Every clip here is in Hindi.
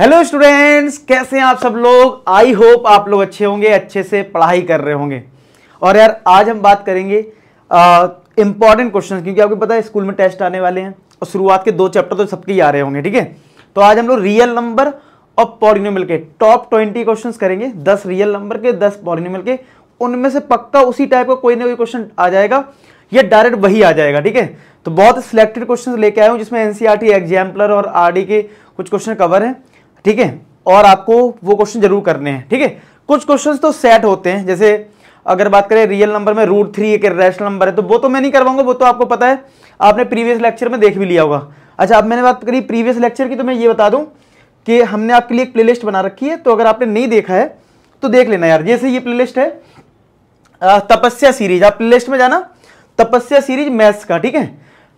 हेलो स्टूडेंट्स कैसे हैं आप सब लोग आई होप आप लोग अच्छे होंगे अच्छे से पढ़ाई कर रहे होंगे और यार आज हम बात करेंगे इंपॉर्टेंट क्वेश्चन क्योंकि आपको पता है स्कूल में टेस्ट आने वाले हैं और शुरुआत के दो चैप्टर तो सबके ही आ रहे होंगे ठीक है तो आज हम लोग रियल नंबर और पॉरिनोमल के टॉप ट्वेंटी क्वेश्चन करेंगे दस रियल नंबर के दस पॉरिनोमल के उनमें से पक्का उसी टाइप का कोई ना कोई क्वेश्चन आ जाएगा या डायरेक्ट वही आ जाएगा ठीक है तो बहुत सिलेक्टेड क्वेश्चन लेके आए हूँ जिसमें एनसीआरटी एग्जाम्पलर e और आरडी के कुछ क्वेश्चन कवर हैं ठीक है और आपको वो क्वेश्चन जरूर करने हैं ठीक है कुछ क्वेश्चन तो सेट होते हैं जैसे अगर बात करें रियल नंबर में रूट थ्री एक रैशनल नंबर है तो वो तो मैं नहीं करवाऊंगा वो तो आपको पता है आपने प्रीवियस लेक्चर में देख भी लिया होगा अच्छा अब मैंने बात करी प्रीवियस लेक्चर की तो मैं ये बता दूं कि हमने आपके लिए एक प्ले बना रखी है तो अगर आपने नहीं देखा है तो देख लेना यार जैसे ये प्ले है तपस्या सीरीज आप प्ले में जाना तपस्या सीरीज मैथ्स का ठीक है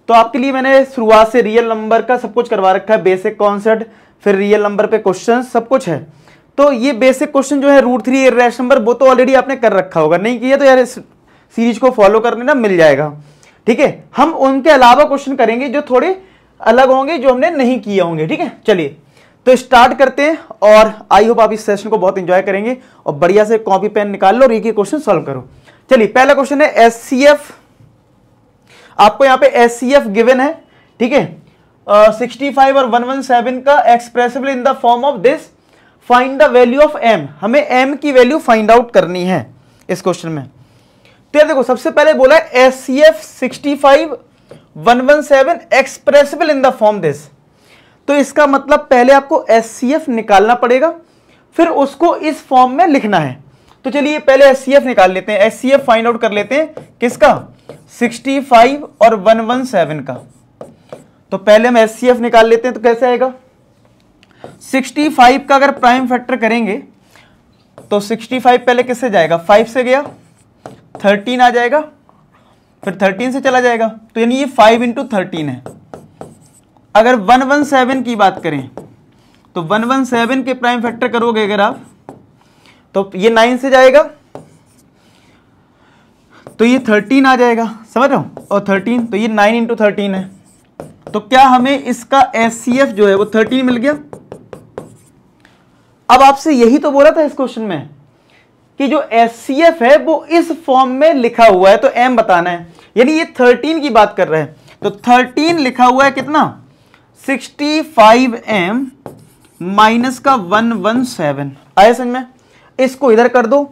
तो आपके लिए मैंने शुरुआत से रियल नंबर का सब कुछ करवा रखा है बेसिक कॉन्सेप्ट फिर रियल नंबर पे क्वेश्चन सब कुछ है तो ये बेसिक क्वेश्चन जो है रूट थ्री रैश नंबर वो तो ऑलरेडी आपने कर रखा होगा नहीं किया तो यार इस सीरीज को फॉलो करने ना मिल जाएगा ठीक है हम उनके अलावा क्वेश्चन करेंगे जो थोड़े अलग होंगे जो हमने नहीं किए होंगे ठीक है चलिए तो स्टार्ट करते हैं और आई होप आप इस सेशन को बहुत इंजॉय करेंगे और बढ़िया से कॉपी पेन निकाल लो और एक क्वेश्चन सॉल्व करो चलिए पहला क्वेश्चन है एस आपको यहाँ पे एस गिवन है ठीक है सिक्सटी और 117 का expressible in the form of this find the value of M हमें एम की वैल्यू फाइंड आउट करनी है इस क्वेश्चन में तो देखो सबसे पहले बोला S C F sixty five one one seven expressible in the form this तो इसका मतलब पहले आपको एस सी एफ निकालना पड़ेगा फिर उसको इस फॉर्म में लिखना है तो चलिए पहले एस सी एफ निकाल लेते हैं S C F find out कर लेते हैं किसका सिक्सटी फाइव और वन वन सेवन का तो पहले हम एस निकाल लेते हैं तो कैसे आएगा 65 का अगर प्राइम फैक्टर करेंगे तो 65 पहले किससे जाएगा 5 से गया 13 आ जाएगा फिर 13 से चला जाएगा तो यानी ये 5 इंटू थर्टीन है अगर 117 की बात करें तो 117 के प्राइम फैक्टर करोगे अगर आप तो ये 9 से जाएगा तो ये 13 आ जाएगा समझ रहे हो और 13 तो ये 9 इंटू थर्टीन है तो क्या हमें इसका एस जो है वो थर्टीन मिल गया अब आपसे यही तो बोला था इस क्वेश्चन में कि जो एस है वो इस फॉर्म में लिखा हुआ है तो एम बताना है यानी ये थर्टीन की बात कर रहे हैं तो थर्टीन लिखा हुआ है कितना सिक्सटी फाइव एम माइनस का वन वन सेवन आया समझ में इसको इधर कर दो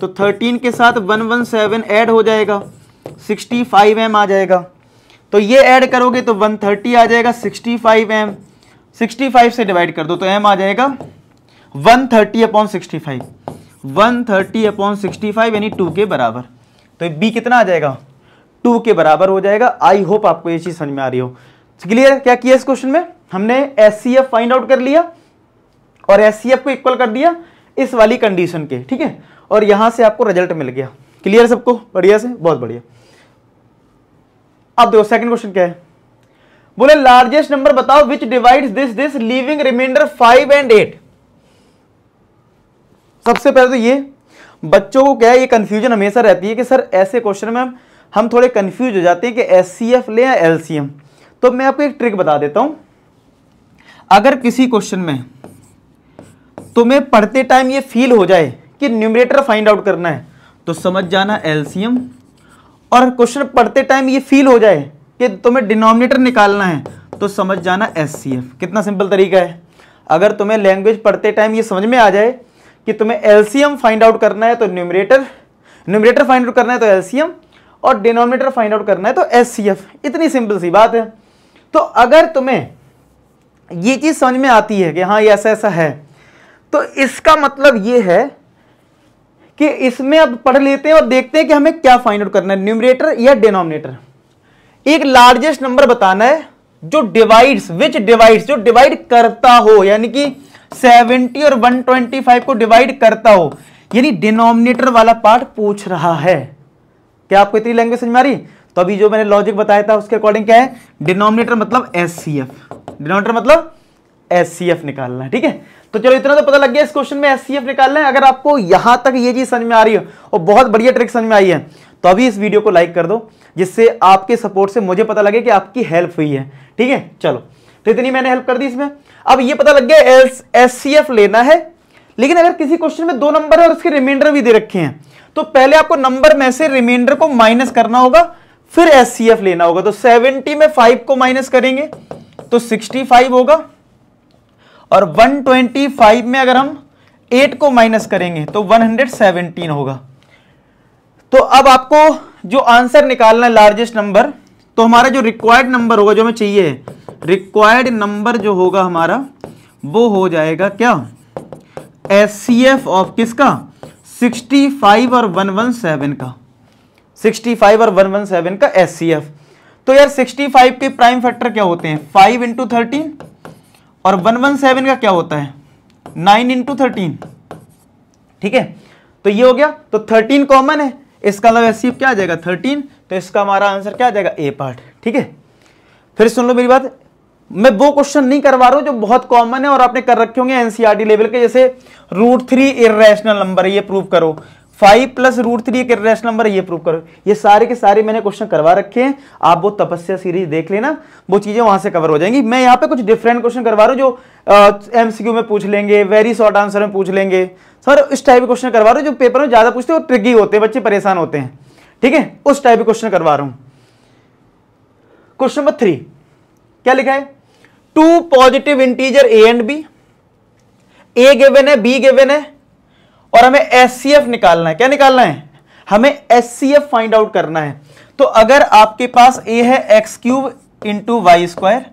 तो थर्टीन के साथ वन वन सेवन ऐड हो जाएगा सिक्सटी फाइव एम आ जाएगा तो ये ऐड करोगे तो 130 आ जाएगा 65 फाइव एम सिक्सटी से डिवाइड कर दो तो एम आ जाएगा 130 thirty upon sixty five one thirty upon sixty five यानी टू के बराबर तो बी कितना आ जाएगा टू के बराबर हो जाएगा आई होप आपको ये चीज़ समझ में आ रही हो क्लियर क्या किया इस क्वेश्चन में हमने एस फाइंड आउट कर लिया और एस को इक्वल कर दिया इस वाली कंडीशन के ठीक है और यहां से आपको रिजल्ट मिल गया क्लियर सबको बढ़िया से बहुत बढ़िया अब देखो सेकंड क्वेश्चन क्या है बोले लार्जेस्ट नंबर बताओ which divide this this leaving remainder five and eight सबसे पहले तो ये बच्चों को क्या है ये कंफ्यूजन हमेशा रहती है कि सर ऐसे क्वेश्चन में हम हम थोड़े कंफ्यूज हो जाते हैं कि एस सी एफ ले या एल सी एम तो मैं आपको एक ट्रिक बता देता हूं अगर किसी क्वेश्चन में तुम्हें पढ़ते टाइम ये फील हो जाए कि न्यूमरेटर फाइंड आउट करना है तो समझ जाना एलसीएम और क्वेश्चन पढ़ते टाइम ये फील हो जाए कि तुम्हें डिनोमिनेटर निकालना है तो समझ जाना एस कितना सिंपल तरीका है अगर तुम्हें लैंग्वेज पढ़ते टाइम ये समझ में आ जाए कि तुम्हें एलसीएम फाइंड आउट करना है तो न्यूमरेटर न्यूमरेटर फाइंड आउट करना है तो एलसीएम और डिनोमिनेटर फाइंड आउट करना है तो एस इतनी सिंपल सी बात है तो अगर तुम्हें ये चीज़ समझ में आती है कि हाँ ये ऐसा ऐसा है तो इसका मतलब ये है कि इसमें अब पढ़ लेते हैं और देखते हैं कि हमें क्या फाइंड आउट करना है न्यूमरेटर या डिनोमिनेटर एक लार्जेस्ट नंबर बताना है जो डिवाइड्स विच डिवाइड्स जो डिवाइड करता हो यानी कि 70 और 125 को डिवाइड करता हो यानी डिनोमिनेटर वाला पार्ट पूछ रहा है क्या आपको इतनी लैंग्वेज समझ में आ रही तो अभी जो मैंने लॉजिक बताया था उसके अकॉर्डिंग क्या है डिनोमिनेटर मतलब एस सी एफ डिनोमिनेटर मतलब एस सी एफ निकालना है ठीक है तो चलो इतना तो पता लग गया इस क्वेश्चन में एस निकाल लें अगर आपको यहां तक ये चीज समझ में आ रही है और बहुत बढ़िया ट्रिक समझ में आई है तो अभी इस वीडियो को लाइक कर दो जिससे आपके सपोर्ट से मुझे पता लगे कि आपकी हेल्प हुई है ठीक है चलो तो इतनी मैंने हेल्प कर दी इसमें अब ये पता लग गया एस लेना है लेकिन अगर किसी क्वेश्चन में दो नंबर है और उसके रिमाइंडर भी दे रखे हैं तो पहले आपको नंबर में से रिमाइंडर को माइनस करना होगा फिर एस लेना होगा तो सेवेंटी में फाइव को माइनस करेंगे तो सिक्सटी होगा और 125 में अगर हम 8 को माइनस करेंगे तो 117 होगा तो अब आपको जो आंसर निकालना है लार्जेस्ट नंबर तो हमारा जो रिक्वायर्ड नंबर होगा जो हमें चाहिए रिक्वायर्ड नंबर जो होगा हमारा वो हो जाएगा क्या एस सी एफ ऑफ किसका 65 और 117 का 65 और 117 का एस सी एफ तो यार 65 के प्राइम फैक्टर क्या होते हैं 5 इंटू थर्टीन और वन वन सेवन का क्या होता है नाइन इंटू थर्टीन ठीक है तो ये हो गया तो थर्टीन कॉमन है इसका मतलब सी क्या आ जाएगा थर्टीन तो इसका हमारा आंसर क्या आ जाएगा ए पार्ट ठीक है फिर सुन लो मेरी बात मैं वो क्वेश्चन नहीं करवा रहा हूं जो बहुत कॉमन है और आपने कर रखे होंगे एनसीईआरटी लेवल e के जैसे रूट थ्री इेशनल नंबर है ये प्रूव करो फाइव प्लस रूट थ्री एक नंबर है ये प्रूव करो ये सारे के सारे मैंने क्वेश्चन करवा रखे हैं आप वो तपस्या सीरीज देख लेना वो चीजें वहां से कवर हो जाएंगी मैं यहाँ पे कुछ डिफरेंट क्वेश्चन करवा रहा हूँ जो एमसीक्यू में पूछ लेंगे वेरी शॉर्ट आंसर में पूछ लेंगे सर इस टाइप के क्वेश्चन करवा रहा हूँ जो पेपर में ज्यादा पूछते हो ट्रिकी होते हैं बच्चे परेशान होते हैं ठीक है उस टाइप के क्वेश्चन करवा रहा हूँ क्वेश्चन नंबर थ्री क्या लिखा है two positive integer A and B A given है बी गिवन है और हमें एस निकालना है क्या निकालना है हमें एस फाइंड आउट करना है तो अगर आपके पास ए है X cube into Y square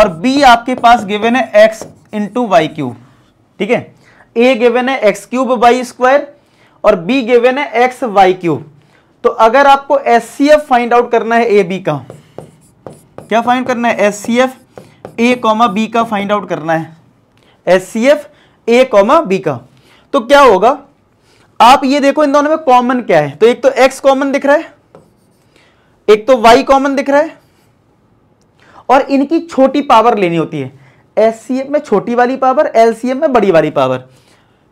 और बी आपके पास गिवन है एक्स इंटू वाई क्यूब ठीक है ए गिवन है एक्स क्यूब वाई स्क्वायर और बी गिवन है एक्स वाई क्यूब तो अगर आपको S C F find out करना है ए बी का क्या फाइंड करना है S C F A comma B का फाइंड आउट करना है S C F A comma B का तो क्या होगा आप ये देखो इन दोनों में कॉमन क्या है तो एक तो एक्स कॉमन दिख रहा है एक तो वाई कॉमन दिख रहा है और इनकी छोटी पावर लेनी होती है एस में छोटी वाली पावर एल में बड़ी वाली पावर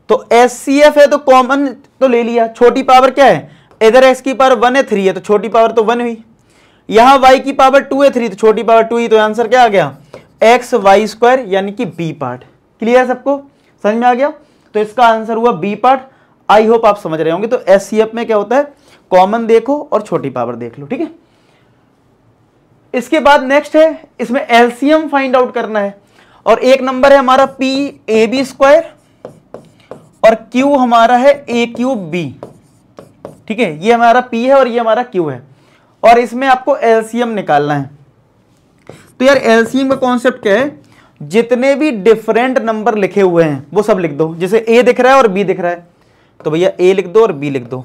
तो एस है तो कॉमन तो ले लिया छोटी पावर क्या है इधर एक्स की पावर वन है थ्री है तो छोटी पावर तो वन हुई यहां वाई की पावर टू है थ्री तो छोटी पावर टू ही तो आंसर क्या आ गया एक्स वाई स्क्वायर यानी कि बी पार्ट क्लियर सबको समझ में आ गया तो इसका आंसर हुआ बी पार्ट आई होप आप समझ रहे होंगे तो एस में क्या होता है कॉमन देखो और छोटी पावर देख लो ठीक है इसके बाद नेक्स्ट है इसमें एलसीएम फाइंड आउट करना है और एक नंबर है हमारा पी ए बी स्क्वायर और क्यू हमारा है ए क्यू बी ठीक है ये हमारा पी है और ये हमारा क्यू है और इसमें आपको एलसीएम निकालना है तो यार एलसीएम का कॉन्सेप्ट क्या है जितने भी डिफरेंट नंबर लिखे हुए हैं वो सब लिख दो जैसे ए दिख रहा है और बी दिख रहा है तो भैया ए लिख दो और बी लिख दो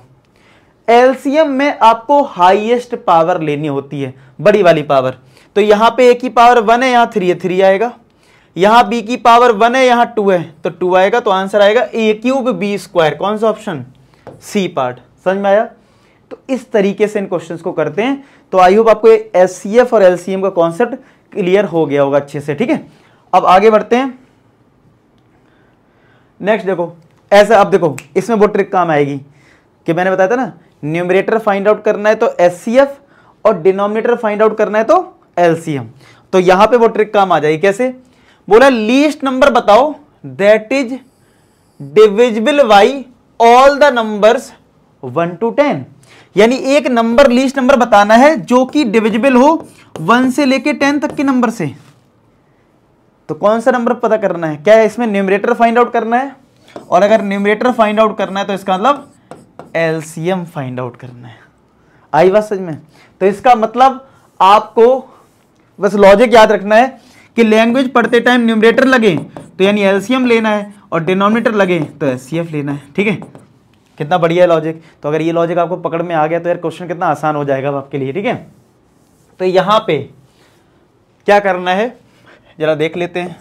एलसीएम में आपको हाईएस्ट पावर लेनी होती है बड़ी वाली पावर तो यहां पे ए की पावर वन है यहां थ्री है थ्री आएगा यहां बी की पावर वन है यहां टू है तो टू आएगा तो आंसर आएगा ए क्यूब बी स्क्वायर कौन सा ऑप्शन सी पार्ट समझ में आया तो इस तरीके से इन क्वेश्चंस को करते हैं तो आई होप आपको एस और एल का कॉन्सेप्ट क्लियर हो गया होगा अच्छे से ठीक है अब आगे बढ़ते हैं नेक्स्ट देखो ऐसा अब देखो इसमें वो ट्रिक काम आएगी कि मैंने बताया था ना न्यूमरेटर फाइंड आउट करना है तो एस और डिनोमिनेटर फाइंड आउट करना है तो एल तो यहां पे वो ट्रिक काम आ जाएगी कैसे बोला लीस्ट नंबर बताओ that is divisible by all the numbers one to ten यानी एक नंबर लीस्ट नंबर बताना है जो कि डिविजिबल हो वन से लेके टेन तक के नंबर से तो कौन सा नंबर पता करना है क्या है? इसमें न्यूमरेटर फाइंड आउट करना है और अगर न्यूमरेटर फाइंड आउट करना है तो इसका मतलब एलसीएम फाइंड आउट करना है आई बात समझ में तो इसका मतलब आपको बस लॉजिक याद रखना है कि लैंग्वेज पढ़ते टाइम न्यूमरेटर लगे तो यानी एलसीएम लेना है और डिनोमिनेटर लगे तो एस लेना है ठीक है कितना बढ़िया है लॉजिक तो अगर ये लॉजिक आपको पकड़ में आ गया तो यार क्वेश्चन कितना आसान हो जाएगा आपके लिए ठीक है तो यहां पे क्या करना है जरा देख लेते हैं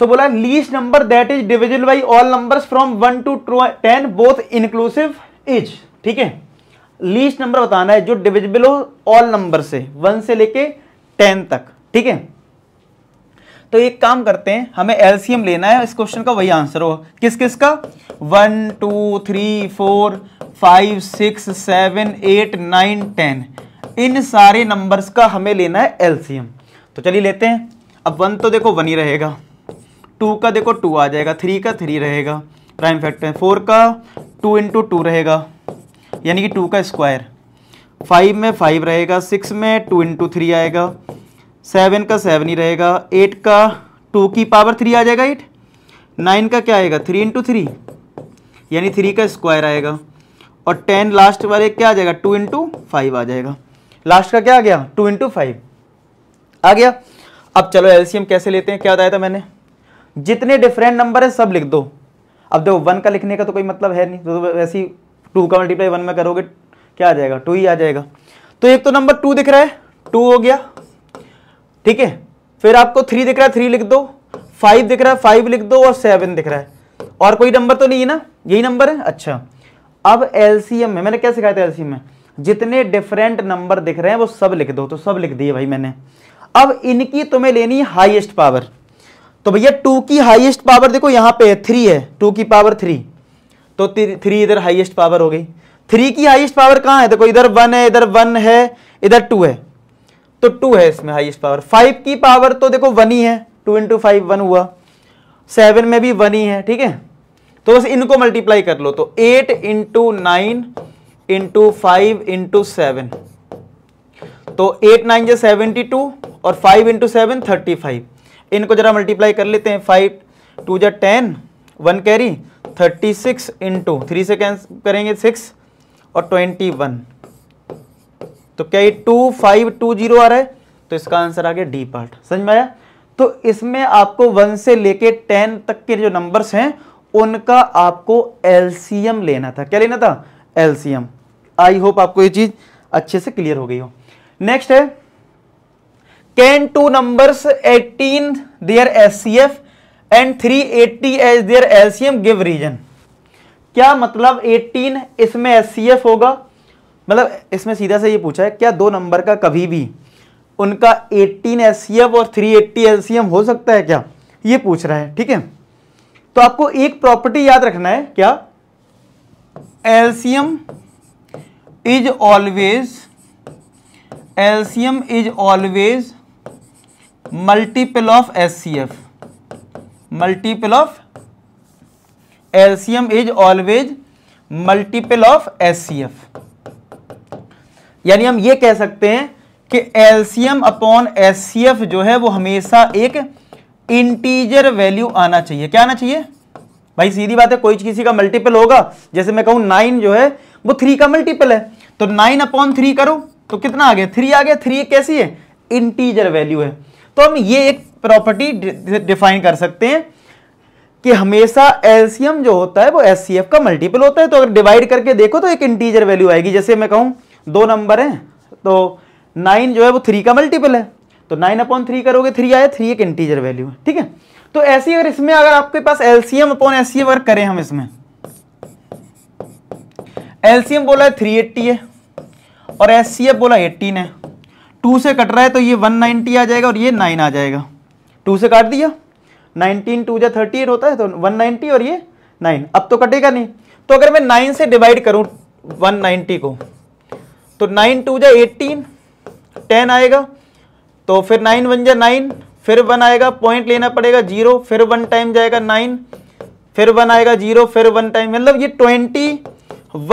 तो बोला least number that is division by all number from one to ten both inclusive is ठीक है लीस्ट नंबर बताना है जो डिविजिबल हो ऑल नंबर से वन से लेके टेन तक ठीक है तो एक काम करते हैं हमें एलसीएम लेना है इस क्वेश्चन का वही आंसर होगा किस किस का one two three four five six seven eight nine ten इन सारे नंबर्स का हमें लेना है एलसीएम तो चलिए लेते हैं अब वन तो देखो वन ही रहेगा टू का देखो टू आ जाएगा थ्री का थ्री रहेगा प्राइम फैक्टर है फोर का टू इंटू टू रहेगा यानी कि टू का स्क्वायर फाइव में फाइव रहेगा सिक्स में टू इंटू थ्री आएगा सेवन का सेवन ही रहेगा एट का टू की पावर थ्री आ जाएगा एट नाइन का क्या आएगा थ्री इंटू थ्री यानी थ्री का स्क्वायर आएगा और टेन लास्ट वाले क्या आ जाएगा टू इंटू फाइव आ जाएगा लास्ट का क्या आ गया टू इंटू फाइव आ गया अब चलो एलसीएम कैसे लेते हैं क्या बताया था मैंने जितने डिफरेंट नंबर है सब लिख दो अब देखो वन का लिखने का तो कोई मतलब है नहीं तो, तो वैसे ही टू का मल्टीप्लाई वन में करोगे क्या आ जाएगा टू ही आ जाएगा तो एक तो नंबर टू दिख रहा है टू हो गया ठीक है फिर आपको थ्री दिख रहा है थ्री लिख दो फाइव दिख रहा है फाइव लिख दो और सेवन दिख रहा है और कोई नंबर तो नहीं है ना यही नंबर है अच्छा अब एलसीएम में मैंने क्या सिखाया था एलसीएम में जितने डिफरेंट नंबर दिख रहे हैं वो सब लिख दो तो सब लिख दिए भाई मैंने अब इनकी तुम्हें लेनी हाईएस्ट पावर तो भैया टू की हाईएस्ट पावर देखो यहां पे है थ्री है टू की पावर थ्री तो थ्री इधर हाईएस्ट पावर हो गई थ्री की हाईएस्ट पावर कहां है देखो इधर वन है इधर वन है इधर टू है तो टू है इसमें हाईएस्ट पावर फाइव की पावर तो देखो वन ही है टू इंटू फाइव वन हुआ सेवन में भी वन ही है ठीक है तो बस इनको मल्टीप्लाई कर लो तो eight into nine into five into seven तो एट नाइन जो सेवेंटी टू और five into seven thirty five इनको ज़रा मल्टीप्लाई कर लेते हैं फाइव टू जो ten one carry thirty six into three से करेंगे सिक्स और ट्वेंटी वन तो क्या ये टू फाइव टू जीरो आ रहा है तो इसका आंसर आ गया डी पार्ट समझ में आया तो इसमें आपको वन से लेके टेन तक के जो नंबर्स हैं उनका आपको एलसीएम लेना था क्या लेना था एलसीएम आई होप आपको ये चीज़ अच्छे से क्लियर हो गई हो नेक्स्ट है can two numbers 18 their HCF and 380 as their LCM give reason क्या मतलब 18 इसमें एससीएफ होगा मतलब इसमें सीधा से ये पूछा है क्या दो नंबर का कभी भी उनका 18 एससीएफ और 380 एलसीएम हो सकता है क्या ये पूछ रहा है ठीक है तो आपको एक प्रॉपर्टी याद रखना है क्या LCM is always LCM is always multiple of H C F multiple of LCM is always multiple of H C F यानी हम ये कह सकते हैं कि LCM upon H C F जो है वो हमेशा एक इंटीजर वैल्यू आना चाहिए क्या आना चाहिए भाई सीधी बात है कोई किसी का मल्टीपल होगा जैसे मैं कहूं नाइन जो है वो थ्री का मल्टीपल है तो नाइन अपॉन थ्री करो तो कितना आ गया थ्री आ गया थ्री कैसी है इंटीजर वैल्यू है तो हम ये एक प्रॉपर्टी डिफाइन कर सकते हैं कि हमेशा एलसीएम जो होता है वो एस का मल्टीपल होता है तो अगर डिवाइड करके देखो तो एक इंटीजर वैल्यू आएगी जैसे मैं कहूं दो नंबर हैं तो नाइन जो है वो थ्री का मल्टीपल है तो नाइन अपॉन थ्री करोगे थ्री आया थ्री एक इंटीजर वैल्यू है ठीक है तो ऐसी अगर इसमें अगर आपके पास एलसीएम अपॉन एस सी करें हम इसमें एलसीएम बोला है थ्री एट्टी है और एस बोला एट्टीन है टू से कट रहा है तो ये वन नाइन्टी आ जाएगा और ये नाइन आ जाएगा टू से काट दिया नाइनटीन टू या थर्टी एट होता है तो वन नाइन्टी और ये नाइन अब तो कटेगा नहीं तो अगर मैं नाइन से डिवाइड करूँ वन नाइन्टी को तो नाइन टू जा एट्टीन टेन आएगा तो फिर नाइन वन जा नाइन फिर वन आएगा पॉइंट लेना पड़ेगा जीरो फिर वन टाइम जाएगा नाइन फिर वन आएगा जीरो फिर वन टाइम मतलब ये twenty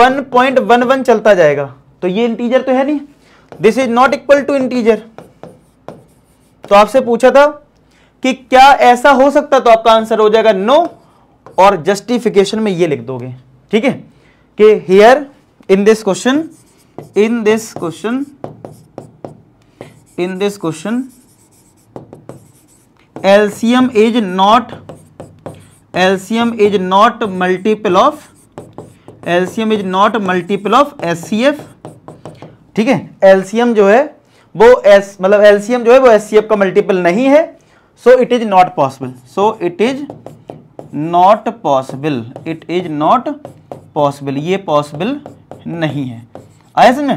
one point one one चलता जाएगा तो ये इंटीजर तो है नहीं this is not equal to integer तो आपसे पूछा था कि क्या ऐसा हो सकता तो आपका आंसर हो जाएगा नो और जस्टिफिकेशन में ये लिख दोगे ठीक है कि here in this question in this question in this question LCM is not LCM is not multiple of LCM is not multiple of H ठीक है एलसीएम जो है वो एस मतलब एलसीएम जो है वो एस का मल्टीपल नहीं है so it is not possible so it is not possible it is not possible ये पॉसिबल नहीं है आया समझ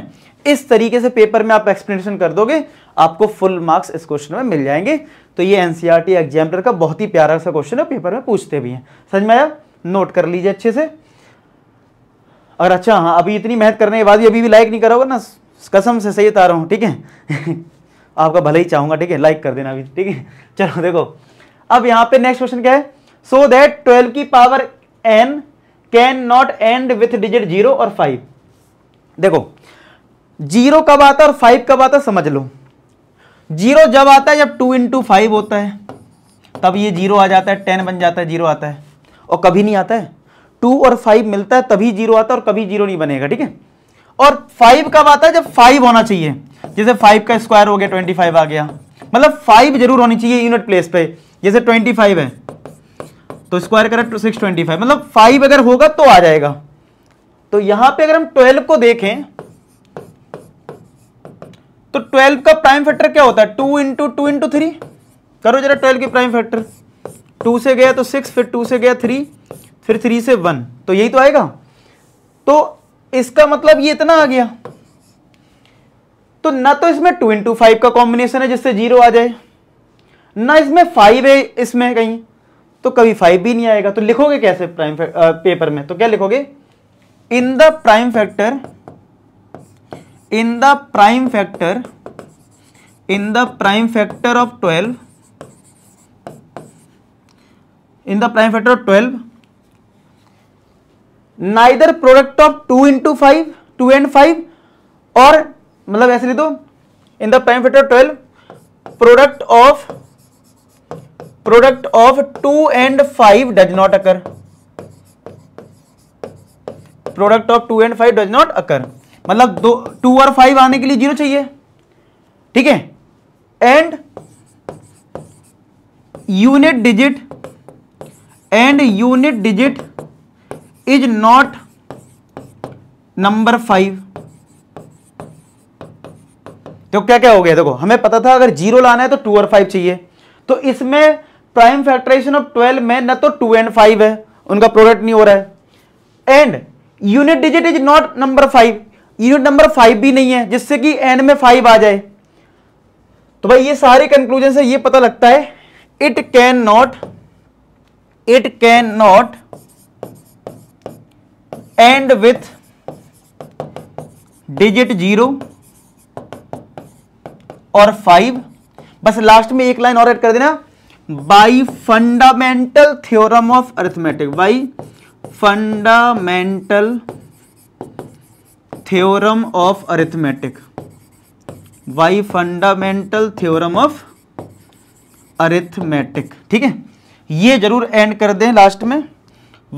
इस तरीके से पेपर में आप एक्सप्लेनेशन कर दोगे आपको फुल मार्क्स इस क्वेश्चन में मिल जाएंगे तो ये एनसीआरटी एग्जामिनर e का बहुत ही प्यारा सा क्वेश्चन है पेपर में पूछते भी हैं समझ में आया नोट कर लीजिए अच्छे से और अच्छा हाँ अभी इतनी मेहनत करने के बाद भी अभी भी लाइक नहीं करोगे ना कसम से सही बता रहा हूँ ठीक है आपका भले ही चाहूंगा ठीक है लाइक कर देना अभी ठीक है चलो देखो अब यहाँ पे नेक्स्ट क्वेश्चन क्या है सो दैट ट्वेल्व की power n can not end with digit zero और फाइव देखो जीरो कब आता है और फाइव कब आता है समझ लो जीरो जब आता है जब टू इंटू फाइव होता है तब ये जीरो आ जाता है टेन बन जाता है जीरो आता है और कभी नहीं आता है टू और फाइव मिलता है तभी जीरो आता है और कभी जीरो नहीं बनेगा ठीक है और फाइव कब आता है जब फाइव होना चाहिए जैसे फाइव का स्क्वायर हो गया ट्वेंटी फाइव आ गया मतलब फाइव जरूर होनी चाहिए यूनिट प्लेस पे जैसे ट्वेंटी फाइव है तो स्क्वायर करें टू सिक्स ट्वेंटी फाइव मतलब फाइव अगर होगा तो आ जाएगा तो यहां पे अगर हम ट्वेल्व को देखें तो ट्वेल्व का प्राइम फैक्टर क्या होता है two into two into three करो जरा ट्वेल्व की प्राइम फैक्टर टू से गया तो सिक्स फिर टू से गया थ्री फिर थ्री से वन तो यही तो आएगा तो इसका मतलब ये इतना आ गया तो ना तो इसमें टू इंटू फाइव का कॉम्बिनेशन है जिससे जीरो आ जाए ना इसमें फाइव है इसमें कहीं तो कभी फाइव भी नहीं आएगा तो लिखोगे कैसे प्राइम पेपर में तो क्या लिखोगे in the prime factor in the prime factor in the prime factor of twelve in the prime factor of twelve neither product of two into five two and five और मतलब ऐसे ले दो in the prime factor twelve product of product of two and five does not occur product of two and five does not occur मतलब दो टू और फाइव आने के लिए जीरो चाहिए ठीक है and unit digit and unit digit is not number five तो क्या क्या हो गया देखो हमें पता था अगर जीरो लाना है तो टू और फाइव चाहिए तो इसमें प्राइम फैक्टराइजेशन ऑफ ट्वेल्व में ना तो टू एंड फाइव है उनका प्रोडक्ट नहीं हो रहा है and unit digit is not number five unit number five भी नहीं है जिससे कि एंड में फाइव आ जाए तो भाई ये सारे कंक्लूजन से ये पता लगता है it can not it can not end with digit zero और फाइव बस लास्ट में एक लाइन और ऐड कर देना by fundamental theorem of arithmetic by fundamental theorem of arithmetic by fundamental theorem of arithmetic ठीक है ये जरूर एंड कर दें लास्ट में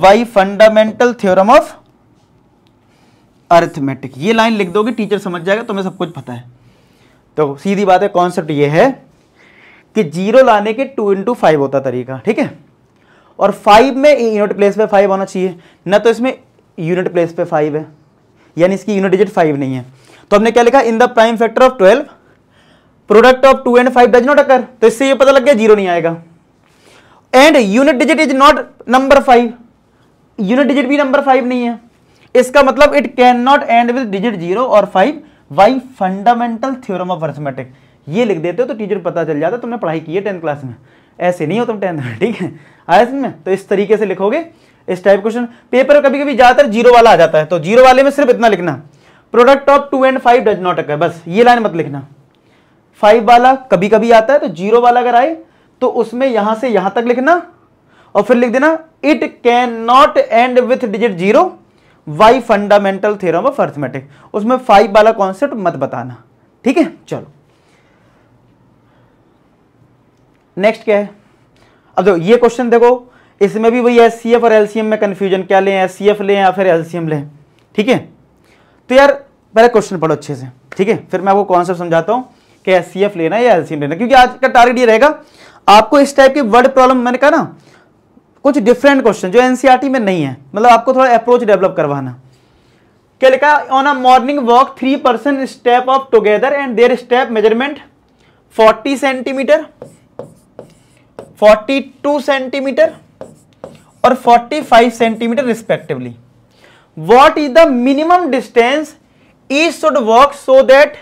by fundamental theorem of arithmetic ये लाइन लिख दोगे टीचर समझ जाएगा तुम्हें सब कुछ पता है तो सीधी बात है कॉन्सेप्ट ये है कि जीरो लाने के टू इंटू फाइव होता तरीका ठीक है और फाइव में यूनिट प्लेस पे फाइव होना चाहिए ना तो इसमें यूनिट प्लेस पे फाइव है यानी इसकी यूनिट डिजिट फाइव नहीं है तो हमने क्या लिखा in the prime factor of twelve product of two and five does not occur तो इससे ये पता लग गया जीरो नहीं आएगा and unit digit is not number five unit digit भी नंबर फाइव नहीं है इसका मतलब it can not end with digit zero और five by fundamental theorem of arithmetic ये लिख देते हो तो टीचर पता चल जाता तुमने पढ़ाई की है टेंथ क्लास में ऐसे नहीं हो तुम टेंथ में ठीक है आया में तो इस तरीके से लिखोगे इस टाइप क्वेश्चन पेपर कभी कभी ज्यादातर जीरो वाला आ जाता है तो जीरो वाले में सिर्फ इतना लिखना product of two and five does not occur बस ये लाइन मत लिखना फाइव वाला कभी कभी आता है तो जीरो वाला अगर आए तो उसमें यहां से यहां तक लिखना और फिर लिख देना it can not end with digit zero by fundamental theorem of arithmetic उसमें फाइव वाला कॉन्सेप्ट मत बताना ठीक है चलो नेक्स्ट क्या है अब देखो ये क्वेश्चन देखो इसमें भी वही एस और एलसीएम में कंफ्यूजन क्या लें एस लें या फिर एलसीएम लें ठीक है तो यार पहले क्वेश्चन पढ़ो अच्छे से ठीक है फिर मैं आपको कॉन्सेप्ट समझाता हूँ कि एस लेना या एलसीएम लेना क्योंकि आज का टारगेट ये रहेगा आपको इस टाइप के वर्ड प्रॉब्लम मैंने कहा ना कुछ डिफरेंट क्वेश्चन जो एनसीईआरटी e में नहीं है मतलब आपको थोड़ा अप्रोच डेवलप करवाना क्या लिखा on a morning walk three person step off together and their step measurement 40 centimetre 42 centimetre और 45 centimetre respectively what is the minimum distance each should walk so that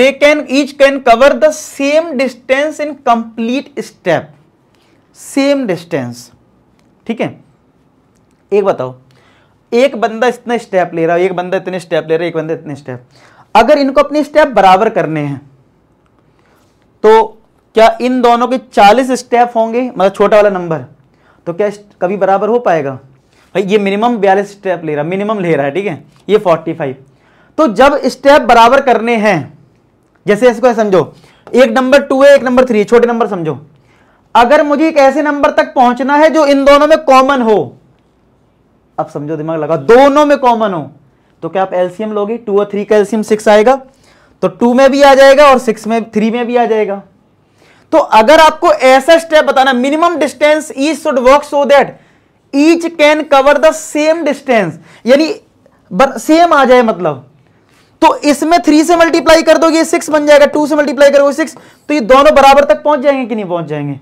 they can each can cover the same distance in complete step same distance ठीक है एक बताओ एक बंदा इतने स्टेप ले रहा है एक बंदा इतने स्टेप ले रहा है एक बंदा इतने स्टेप अगर इनको अपने स्टेप बराबर करने हैं तो क्या इन दोनों के 40 स्टेप होंगे मतलब छोटा वाला नंबर तो क्या कभी बराबर हो पाएगा भाई ये मिनिमम बयालीस स्टेप ले रहा मिनिमम ले रहा है ठीक है ये 45 तो जब स्टेप बराबर करने हैं जैसे इसको समझो एक नंबर टू है एक नंबर थ्री छोटे नंबर समझो अगर मुझे एक ऐसे नंबर तक पहुंचना है जो इन दोनों में कॉमन हो अब समझो दिमाग लगा दोनों में कॉमन हो तो क्या आप एल्सियम लोगे टू और थ्री का एलसीएम सिक्स आएगा तो टू में भी आ जाएगा और सिक्स में थ्री में भी आ जाएगा तो अगर आपको ऐसा स्टेप बताना minimum distance each should work so that each can cover the same distance यानी सेम आ जाए मतलब तो इसमें थ्री से मल्टीप्लाई कर दोगे सिक्स बन जाएगा टू से मल्टीप्लाई करोगे सिक्स तो ये दोनों बराबर तक पहुंच जाएंगे कि नहीं पहुंच जाएंगे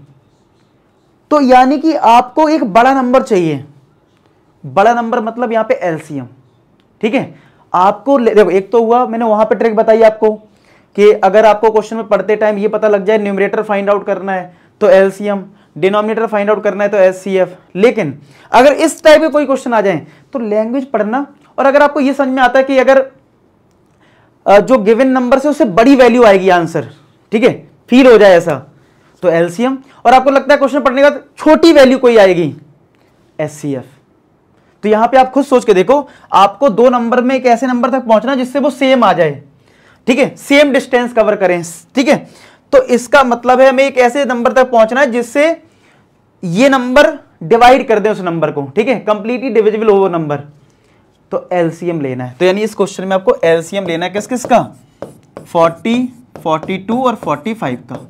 तो यानी कि आपको एक बड़ा नंबर चाहिए बड़ा नंबर मतलब यहां पे एलसीएम ठीक है आपको देखो एक तो हुआ मैंने वहां पे ट्रिक बताई आपको कि अगर आपको क्वेश्चन में पढ़ते टाइम ये पता लग जाए न्यूमरेटर फाइंड आउट करना है तो एलसीएम डिनोमिनेटर फाइंड आउट करना है तो एस लेकिन अगर इस टाइप के कोई क्वेश्चन आ जाए तो लैंग्वेज पढ़ना और अगर आपको यह समझ में आता है कि अगर जो गिवन नंबर से उससे बड़ी वैल्यू आएगी आंसर ठीक है फील हो जाए ऐसा तो एलसीएम और आपको लगता है क्वेश्चन पढ़ने का छोटी वैल्यू कोई आएगी एस तो यहां पे आप खुद सोच के देखो आपको दो नंबर में एक ऐसे नंबर तक पहुंचना जिससे वो सेम आ जाए ठीक है सेम डिस्टेंस कवर करें ठीक है तो इसका मतलब है हमें एक ऐसे नंबर तक पहुंचना है जिससे ये नंबर डिवाइड कर दे उस नंबर को ठीक है कंप्लीटली डिविजिबल हो वो नंबर तो एलसीएम लेना है तो यानी इस क्वेश्चन में आपको एलसीएम लेना है किस किस का फोर्टी फोर्टी और फोर्टी का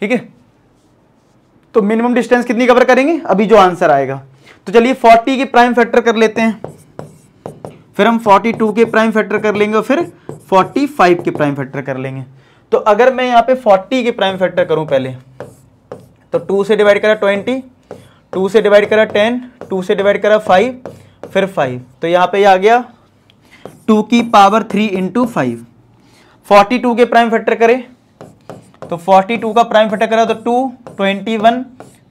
ठीक है तो मिनिमम डिस्टेंस कितनी कवर करेंगे अभी जो आंसर आएगा तो चलिए 40 के प्राइम फैक्टर कर लेते हैं फिर हम 42 के प्राइम फैक्टर कर लेंगे और फिर 45 के प्राइम फैक्टर कर लेंगे तो अगर मैं यहां पे 40 के प्राइम फैक्टर करूं पहले तो 2 से डिवाइड करा 20 2 से डिवाइड करा 10 2 से डिवाइड करा 5 फिर 5 तो यहां पे आ गया 2 की पावर 3 इंटू फाइव फोर्टी के प्राइम फैक्टर करें तो 42 का प्राइम फैक्टर करा तो two twenty one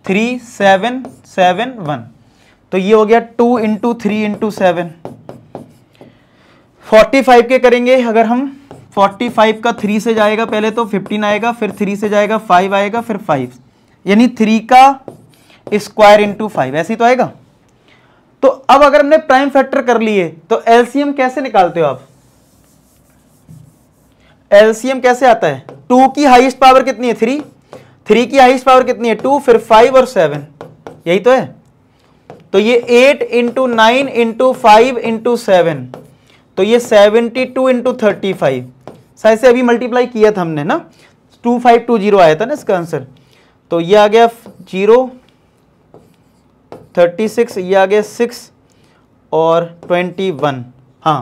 three seven seven one तो ये हो गया two into three into seven forty five के करेंगे अगर हम फोर्टी फाइव का थ्री से जाएगा पहले तो फिफ्टीन आएगा फिर थ्री से जाएगा फाइव आएगा फिर फाइव यानी थ्री का स्क्वायर इंटू फाइव ऐसे ही तो आएगा तो अब अगर हमने प्राइम फैक्टर कर लिए तो एलसीएम कैसे निकालते हो आप एलसीएम कैसे आता है टू की हाईएस्ट पावर कितनी है थ्री थ्री की हाईएस्ट पावर कितनी है टू फिर फाइव और सेवन यही तो है तो ये eight into nine into five into seven तो ये seventy two into thirty five शायद से अभी मल्टीप्लाई किया था हमने ना टू फाइव टू जीरो आया था ना इसका आंसर तो ये आ गया जीरो थर्टी सिक्स ये आ गया सिक्स और ट्वेंटी वन हाँ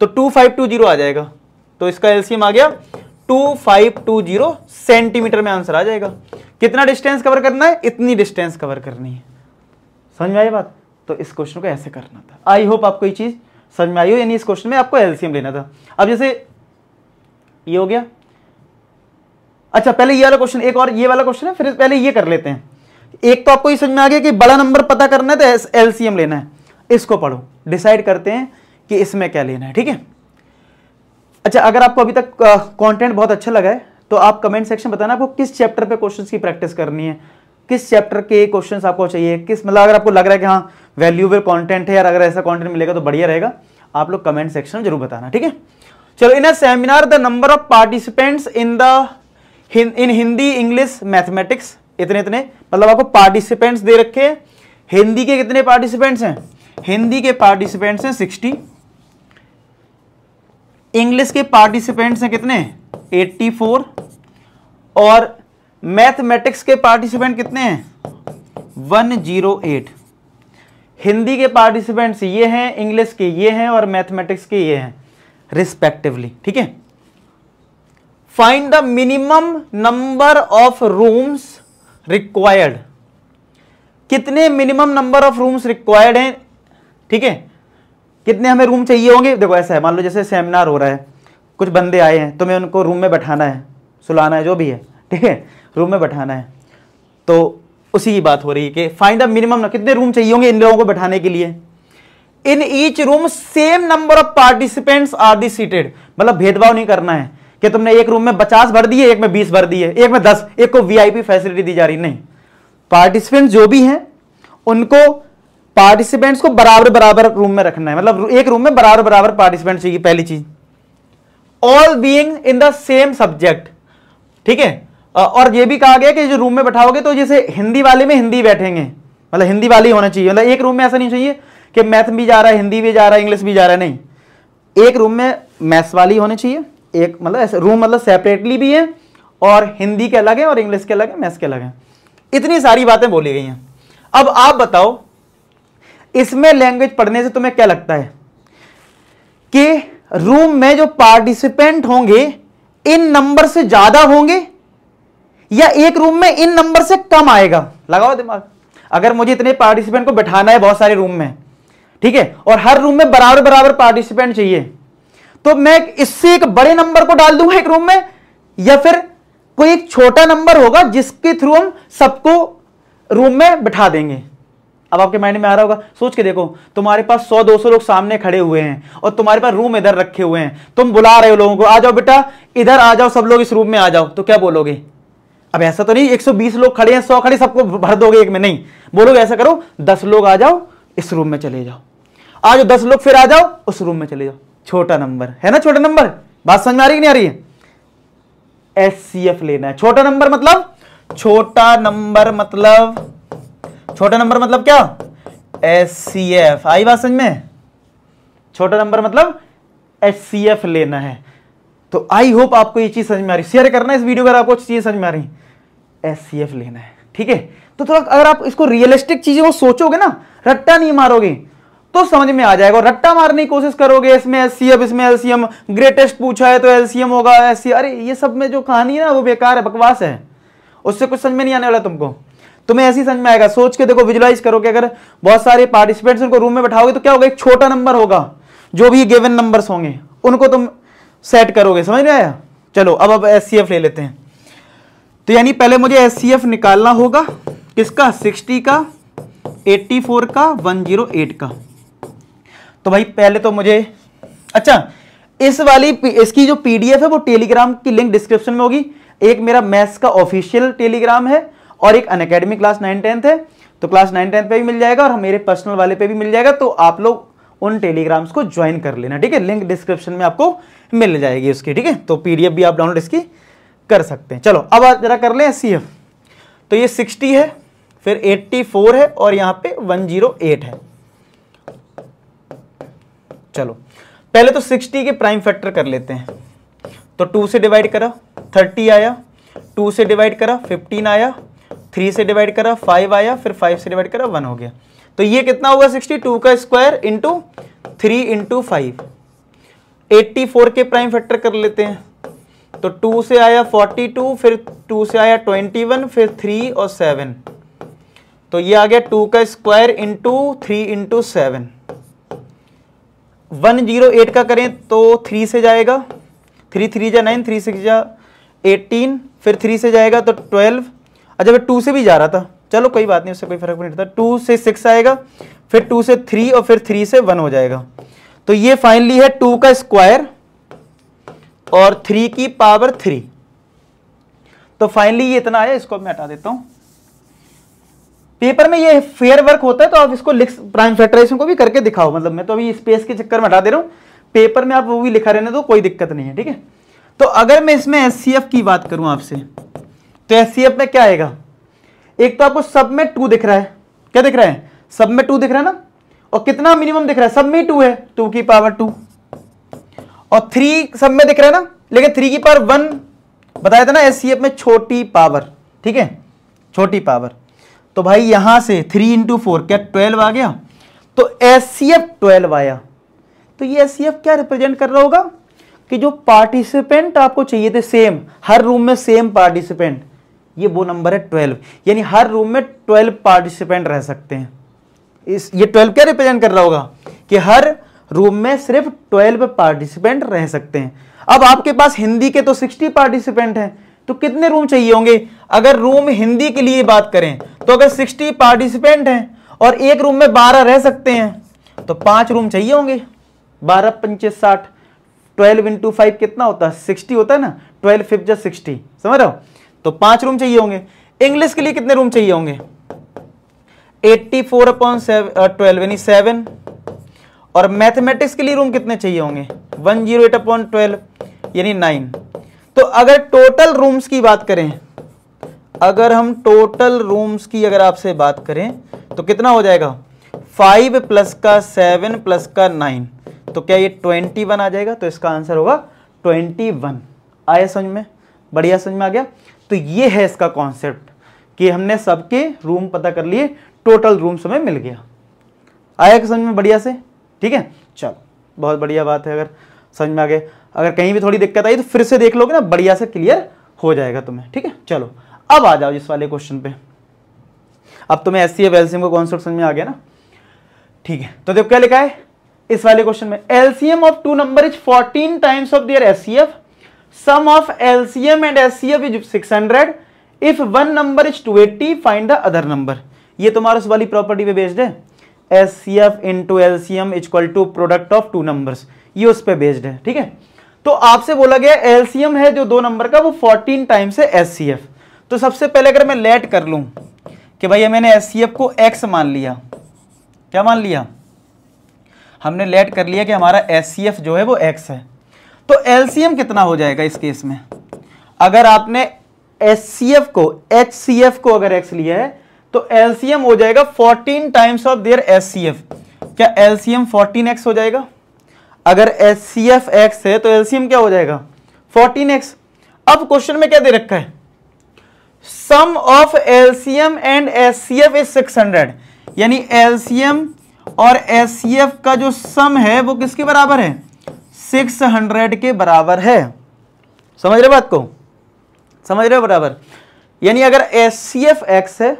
तो टू फाइव टू जीरो आ जाएगा तो इसका एलसीएम आ गया 2520 सेंटीमीटर में आंसर आ जाएगा कितना डिस्टेंस कवर करना है इतनी डिस्टेंस कवर करनी है समझ में आई बात तो इस क्वेश्चन को ऐसे करना था आई होप आपको ये चीज़ समझ में आई हो यानी इस क्वेश्चन में आपको एलसीएम लेना था अब जैसे ये हो गया अच्छा पहले ये वाला क्वेश्चन एक और ये वाला क्वेश्चन है फिर पहले ये कर लेते हैं एक तो आपको ये समझ में आ गया कि बड़ा नंबर पता करना है तो एलसीएम लेना है इसको पढ़ो डिसाइड करते हैं कि इसमें क्या लेना है ठीक है अच्छा अगर आपको अभी तक कंटेंट बहुत अच्छा लगा है तो आप कमेंट सेक्शन बताना आपको किस चैप्टर पे क्वेश्चंस की प्रैक्टिस करनी है किस चैप्टर के क्वेश्चंस आपको चाहिए किस मतलब अगर आपको लग रहा है कि हाँ वैल्यूएबल कंटेंट है यार अगर ऐसा कंटेंट मिलेगा तो बढ़िया रहेगा आप लोग कमेंट सेक्शन में जरूर बताना ठीक है चलो in a seminar the number of participants in the in Hindi English mathematics इतने इतने मतलब आपको पार्टिसिपेंट्स दे रखे हैं हिंदी के कितने पार्टिसिपेंट्स हैं हिंदी के पार्टिसिपेंट्स हैं सिक्सटी इंग्लिश के पार्टिसिपेंट्स हैं कितने 84 और मैथमेटिक्स के पार्टिसिपेंट कितने हैं 108 हिंदी के पार्टिसिपेंट्स ये हैं इंग्लिश के ये हैं और मैथमेटिक्स के ये हैं रिस्पेक्टिवली ठीक है find the minimum number of rooms required कितने minimum number of rooms required हैं ठीक है कितने हमें रूम चाहिए होंगे देखो ऐसा है मान लो जैसे सेमिनार हो रहा है कुछ बंदे आए हैं तो मैं उनको रूम में बैठाना है सुलाना है जो भी है ठीक है रूम में बैठाना है तो उसी की बात हो रही है कि फाइंड द मिनिमम कितने रूम चाहिए होंगे इन लोगों को बैठाने के लिए in each room same number of participants are the seated मतलब भेदभाव नहीं करना है कि तुमने एक रूम में पचास भर दिए एक में बीस भर दिए एक में दस एक को वीआईपी फैसिलिटी दी जा रही नहीं पार्टिसिपेंट्स जो भी हैं उनको पार्टिसिपेंट्स को बराबर बराबर रूम में रखना है मतलब एक रूम में बराबर बराबर पार्टिसिपेंट चाहिए पहली चीज all being in the same subject ठीक है और ये भी कहा गया कि जो रूम में बैठाओगे तो जैसे हिंदी वाले में हिंदी बैठेंगे मतलब हिंदी वाले होना चाहिए मतलब एक रूम में ऐसा नहीं चाहिए कि मैथ भी जा रहा है हिंदी भी जा रहा है इंग्लिश भी जा रहा है नहीं एक रूम में मैथ्स वाली होने चाहिए एक मतलब ऐसे रूम मतलब सेपरेटली भी है और हिंदी के अलग है और इंग्लिश के अलग है मैथ्स के अलग है इतनी सारी बातें बोली गई हैं अब आप बताओ इसमें लैंग्वेज पढ़ने से तुम्हें क्या लगता है कि रूम में जो पार्टिसिपेंट होंगे इन नंबर से ज्यादा होंगे या एक रूम में इन नंबर से कम आएगा लगाओ दिमाग अगर मुझे इतने पार्टिसिपेंट को बैठाना है बहुत सारे रूम में ठीक है और हर रूम में बराबर बराबर पार्टिसिपेंट चाहिए तो मैं इससे एक बड़े नंबर को डाल दूंगा एक रूम में या फिर कोई एक छोटा नंबर होगा जिसके थ्रू हम सबको रूम में बिठा देंगे अब आपके माइंड में आ रहा होगा सोच के देखो तुम्हारे पास दो सौ लोग सामने खड़े हुए हैं और तुम्हारे पास रूम इधर रखे हुए हैं तुम बुला रहे हो लोगों को आ जाओ बेटा इधर आ जाओ सब लोग इस रूम में आ जाओ तो क्या बोलोगे अब ऐसा तो नहीं 120 लोग खड़े हैं 100 खड़े सबको भर दोगे एक में नहीं बोलोगे ऐसा करो दस लोग आ जाओ इस रूम में चले जाओ आ जाओ दस लोग फिर आ जाओ उस रूम में चले जाओ छोटा नंबर है ना छोटा नंबर बात समझ में आ रही कि नहीं आ रही है एस लेना है छोटा नंबर मतलब छोटा नंबर मतलब छोटा नंबर मतलब क्या एस सी एफ आई बात समझ में छोटा नंबर मतलब एस सी एफ लेना है तो आई होप आपको ये चीज़ समझ में आ रही शेयर करना इस वीडियो अगर आपको चीज़ समझ में आ रही एस सी एफ लेना है ठीक है तो थोड़ा तो अगर आप इसको रियलिस्टिक चीज़ें वो सोचोगे ना रट्टा नहीं मारोगे तो समझ में आ जाएगा रट्टा मारने की कोशिश करोगे इसमें एस इसमें एल ग्रेटेस्ट पूछा है तो एल होगा एस अरे ये सब में जो कहानी है ना वो बेकार है बकवास है उससे कुछ समझ में नहीं आने वाला तुमको तुम्हें ऐसी समझ में आएगा सोच के देखो विजुलाइज करो कि अगर बहुत सारे पार्टिसिपेंट्स उनको रूम में बैठाओगे तो क्या होगा एक छोटा नंबर होगा जो भी गिवन नंबर्स होंगे उनको तुम सेट करोगे समझ में आया चलो अब अब एस ले लेते हैं तो यानी पहले मुझे एस निकालना होगा किसका सिक्सटी का एट्टी का वन का तो भाई पहले तो मुझे अच्छा इस वाली इसकी जो पीडीएफ है वो टेलीग्राम की लिंक डिस्क्रिप्शन में होगी एक मेरा मैथ्स का ऑफिशियल टेलीग्राम है और एक Unacademy class nine tenth है तो क्लास नाइन टेंथ पे भी मिल जाएगा और मेरे पर्सनल वाले पे भी मिल जाएगा तो आप लोग उन टेलीग्राम्स को ज्वाइन कर लेना ठीक है लिंक डिस्क्रिप्शन में आपको मिल जाएगी उसकी ठीक है तो पीडीएफ भी आप डाउनलोड इसकी कर सकते हैं चलो अब जरा कर लें सी एफ तो ये सिक्सटी है फिर एट्टी फोर है और यहाँ पे वन जीरो है चलो पहले तो सिक्सटी के प्राइम फैक्टर कर लेते हैं तो टू से डिवाइड करा थर्टी आया टू से डिवाइड करा फिफ्टीन आया थ्री से डिवाइड करा फाइव आया फिर फाइव से डिवाइड करा वन हो गया तो ये कितना होगा सिक्सटी टू का square into three into five eighty four के प्राइम फैक्टर कर लेते हैं तो टू से आया फोर्टी टू फिर टू से आया ट्वेंटी वन फिर थ्री और सेवन तो ये आ गया टू का square into three into seven one zero eight का करें तो थ्री से जाएगा थ्री थ्री जा नाइन थ्री सिक्स जा एटीन फिर थ्री से जाएगा तो ट्वेल्व अच्छा फिर टू से भी जा रहा था चलो कोई बात नहीं उससे कोई फर्क नहीं पड़ता टू से सिक्स आएगा फिर टू से थ्री और फिर थ्री से वन हो जाएगा तो ये फाइनली है टू का स्क्वायर और थ्री की पावर थ्री तो फाइनली ये इतना आया इसको मैं हटा देता हूं पेपर में ये फेयर वर्क होता है तो आप इसको लिख प्राइम फैक्टराइजेशन को भी करके दिखाओ मतलब मैं तो अभी स्पेस के चक्कर में हटा दे रहा हूं पेपर में आप वो भी लिखा रहने दो कोई दिक्कत नहीं है ठीक है तो अगर मैं इसमें एस की बात करूं आपसे तो एस में क्या आएगा एक तो आपको सब में टू दिख रहा है क्या दिख रहा है सब में टू दिख रहा है ना और कितना मिनिमम दिख रहा है सब में टू है टू की पावर टू और थ्री सब में दिख रहा है ना लेकिन थ्री की पावर वन बताया था ना एस में छोटी पावर ठीक है छोटी पावर तो भाई यहां से थ्री इंटू फोर क्या ट्वेल्व आ गया तो एस सी एफ ट्वेल्व आया तो ये एस सी एफ क्या रिप्रेजेंट कर रहा होगा कि जो पार्टिसिपेंट आपको चाहिए थे सेम हर रूम में सेम पार्टिसिपेंट ये वो नंबर है ट्वेल्व यानी हर रूम में ट्वेल्व पार्टिसिपेंट रह सकते हैं इस ये ट्वेल्व क्या रिप्रेजेंट कर रहा होगा कि हर रूम में सिर्फ ट्वेल्व पार्टिसिपेंट रह सकते हैं अब आपके पास हिंदी के तो सिक्सटी पार्टिसिपेंट हैं तो कितने रूम चाहिए होंगे अगर रूम हिंदी के लिए बात करें तो अगर सिक्सटी पार्टिसिपेंट हैं और एक रूम में बारह रह सकते हैं तो पांच रूम चाहिए होंगे बारह पंचे साठ ट्वेल्व इंटू फाइव कितना होता है सिक्सटी होता है ना ट्वेल्व फिफ्ट या सिक्सटी समझ रहे हो तो पांच रूम चाहिए होंगे इंग्लिश के लिए कितने रूम चाहिए होंगे 84 फोर अपॉन ट्वेल्व यानी सेवन और मैथमेटिक्स के लिए रूम कितने चाहिए होंगे 108 जीरो एट अपॉन ट्वेल्व यानी नाइन तो अगर टोटल रूम्स की बात करें अगर हम टोटल रूम्स की अगर आपसे बात करें तो कितना हो जाएगा फाइव प्लस का सेवन प्लस का नाइन तो क्या ये ट्वेंटी वन आ जाएगा तो इसका आंसर होगा ट्वेंटी वन आया समझ में बढ़िया समझ में आ गया तो ये है इसका कॉन्सेप्ट कि हमने सबके रूम पता कर लिए टोटल रूम समय मिल गया आया समझ में बढ़िया से ठीक है चलो बहुत बढ़िया बात है अगर समझ में आ गए अगर कहीं भी थोड़ी दिक्कत आई तो फिर से देख लोगे ना बढ़िया से क्लियर हो जाएगा तुम्हें ठीक है चलो अब आ जाओ इस वाले क्वेश्चन पे अब तुम्हें एस सी एलसीएम का कॉन्सेप्ट समझ में आ गया ना ठीक है तो देखो क्या लिखा है इस वाले क्वेश्चन में LCM of two number is fourteen times of C HCF sum of LCM and SCM is 600 if one number is 280 find the other number ये तुम्हारा उस वाली प्रॉपर्टी पे बेस्ड है S C F into L C M equal to product of two number ये उस पर बेस्ड है ठीक है तो आपसे बोला गया एल सी एम है जो दो नंबर का वो फोर्टीन टाइम्स है एस सी एफ तो सबसे पहले अगर मैं लेट कर लूँ कि भैया मैंने एस सी एफ को एक्स मान लिया क्या मान लिया हमने लेट कर लिया कि हमारा एस सी एफ जो है वो एक्स है तो एलसीएम कितना हो जाएगा इस केस में अगर आपने एस को एच को अगर एक्स लिया है तो एलसीएम हो जाएगा 14 टाइम्स ऑफ देयर एस क्या एलसीएम 14x हो जाएगा अगर एस एक्स है तो एलसीएम क्या हो जाएगा 14x अब क्वेश्चन में क्या दे रखा है sum of LCM and S C F is 600 यानी एलसीएम और एस का जो सम है वो किसके बराबर है सिक्स हंड्रेड के बराबर है समझ रहे बात को समझ रहे बराबर यानी अगर एस सी एफ एक्स है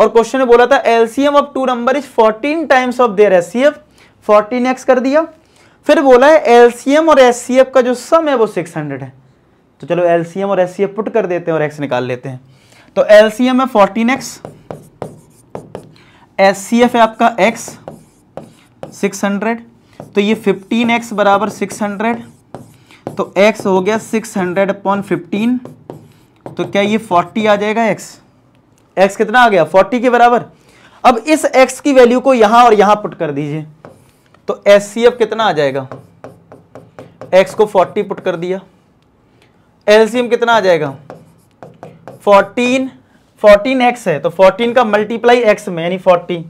और क्वेश्चन ने बोला था LCM of two number is 14 times of their SCF 14x कर दिया फिर बोला है एलसीएम और एफ का जो सम है वो 600 है तो चलो एलसीएम और एफ पुट कर देते हैं और x निकाल लेते हैं तो एलसीएम है 14x एफ है आपका x 600 तो ये 15x एक्स बराबर सिक्स तो x हो गया 600 हंड्रेड अपॉन फिफ्टीन तो क्या ये 40 आ जाएगा x x कितना आ गया 40 के बराबर अब इस x की वैल्यू को यहां और यहां पुट कर दीजिए तो एस सी एफ कितना आ जाएगा x को 40 पुट कर दिया एलसीएम कितना आ जाएगा 14 एक्स है तो फोर्टीन का मल्टीप्लाई एक्स में यानी 40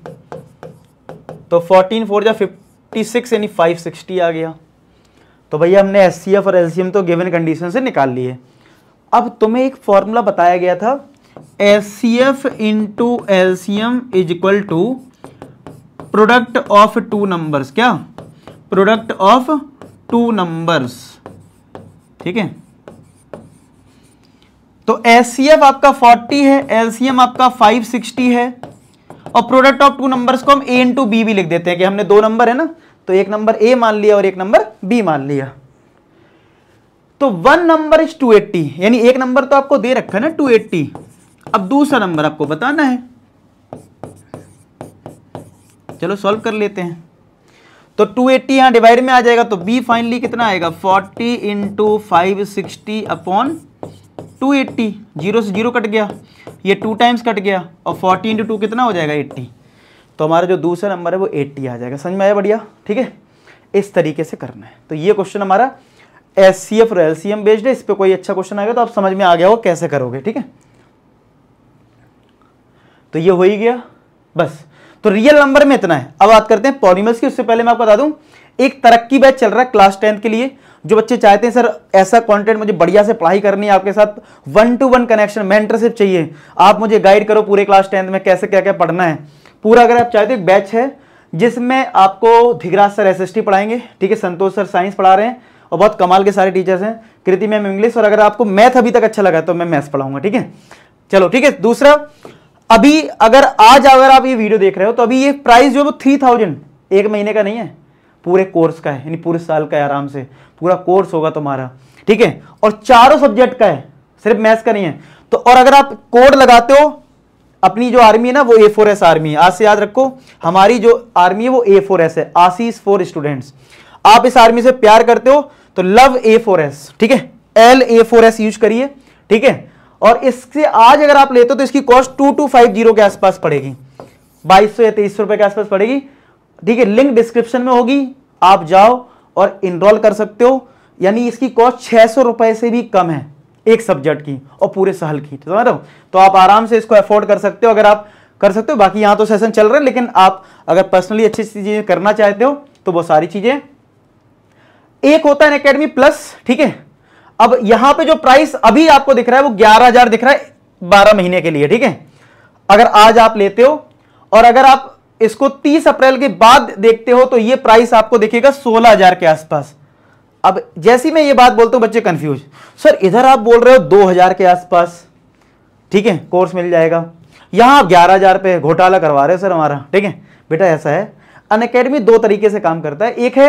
तो फोर्टीन फोर जा फिफ्टी सिक्स यानी फाइव सिक्सटी आ गया तो भैया हमने एस सी एफ और एल सी एम तो गिवन कंडीशन से निकाल लिए अब तुम्हें एक फॉर्मूला बताया गया था S C F into L C M is equal to product of two numbers क्या प्रोडक्ट ऑफ टू नंबर्स ठीक है तो एस सी एफ आपका 40 है एल सी एम आपका 560 है और प्रोडक्ट ऑफ टू नंबर्स को हम ए इंटू बी भी लिख देते हैं कि हमने दो नंबर है ना तो एक नंबर ए मान लिया और एक नंबर बी मान लिया तो one number is two eighty यानी एक नंबर तो आपको दे रखा है ना टू एट्टी अब दूसरा नंबर आपको बताना है चलो सॉल्व कर लेते हैं तो 280 एट्टी यहां डिवाइड में आ जाएगा तो b फाइनली कितना आएगा 40 into five sixty upon two eighty zero से जीरो कट गया ये टू टाइम्स कट गया और फोर्टी इंटू टू कितना हो जाएगा एट्टी तो हमारा जो दूसरा नंबर है वो एट्टी आ जाएगा समझ में आया बढ़िया ठीक है इस तरीके से करना है तो ये क्वेश्चन हमारा एस सी एफ और एल सी एम बेस्ड है इस पर कोई अच्छा क्वेश्चन आ गया तो आप समझ में आ गया हो कैसे करोगे ठीक है तो ये हो ही गया बस तो रियल नंबर में इतना है अब बात करते हैं पॉलीमर्स की उससे पहले मैं आपको बता दूं एक तरक्की बैच चल रहा है क्लास टेंथ के लिए जो बच्चे चाहते हैं सर ऐसा कंटेंट मुझे बढ़िया से पढ़ाई करनी है आपके साथ one to one connection mentorship चाहिए आप मुझे गाइड करो पूरे क्लास टेंथ में कैसे क्या क्या पढ़ना है पूरा अगर आप चाहते हो बैच है जिसमें आपको धिगराज सर एस पढ़ाएंगे ठीक है संतोष सर साइंस पढ़ा रहे हैं और बहुत कमाल के सारे टीचर्स हैं कृति मैम इंग्लिश और अगर आपको मैथ अभी तक अच्छा लगा तो मैं मैथ्स पढ़ाऊंगा ठीक है चलो ठीक है दूसरा अभी अगर आज अगर आप ये वीडियो देख रहे हो तो अभी ये प्राइस जो है वो थ्री थाउजेंड एक महीने का नहीं है पूरे कोर्स का है यानी पूरे साल का है आराम से पूरा कोर्स होगा तुम्हारा ठीक है और चारों सब्जेक्ट का है सिर्फ मैथ्स का नहीं है तो और अगर आप कोड लगाते हो अपनी जो आर्मी है ना वो ए फोर एस आर्मी है आज से याद रखो हमारी जो आर्मी है वो ए फोर एस है आशीष फोर स्टूडेंट्स आप इस आर्मी से प्यार करते हो तो लव ए फोर एस ठीक है L A four S use करिए ठीक है और इससे आज अगर आप लेते हो तो इसकी cost two two five zero के आसपास पड़ेगी बाईस सौ या तेईस सौ रुपए के आसपास पड़ेगी ठीक है लिंक डिस्क्रिप्शन में होगी आप जाओ और इनरोल कर सकते हो यानी इसकी कॉस्ट छह सौ से भी कम है एक सब्जेक्ट की और पूरे सहल की समझ रहे हो तो आप आराम से इसको अफोर्ड कर सकते हो अगर आप कर सकते हो बाकी यहां तो सेशन चल रहे हैं लेकिन आप अगर पर्सनली अच्छी चीज़ें करना चाहते हो तो वो सारी चीज़ें एक होता है अकेडमी प्लस ठीक है अब यहां पे जो प्राइस अभी आपको दिख रहा है वो ग्यारह हजार दिख रहा है बारह महीने के लिए ठीक है अगर आज आप लेते हो और अगर आप इसको 30 अप्रैल के बाद देखते हो तो ये प्राइस आपको देखिएगा 16000 के आसपास अब जैसी मैं ये बात बोलता हूं बच्चे कंफ्यूज सर इधर आप बोल रहे हो 2000 के आसपास ठीक है कोर्स मिल जाएगा यहां आप ग्यारह हज़ार पे घोटाला करवा रहे हो सर हमारा ठीक है बेटा ऐसा है अन अकेडमी दो तरीके से काम करता है एक है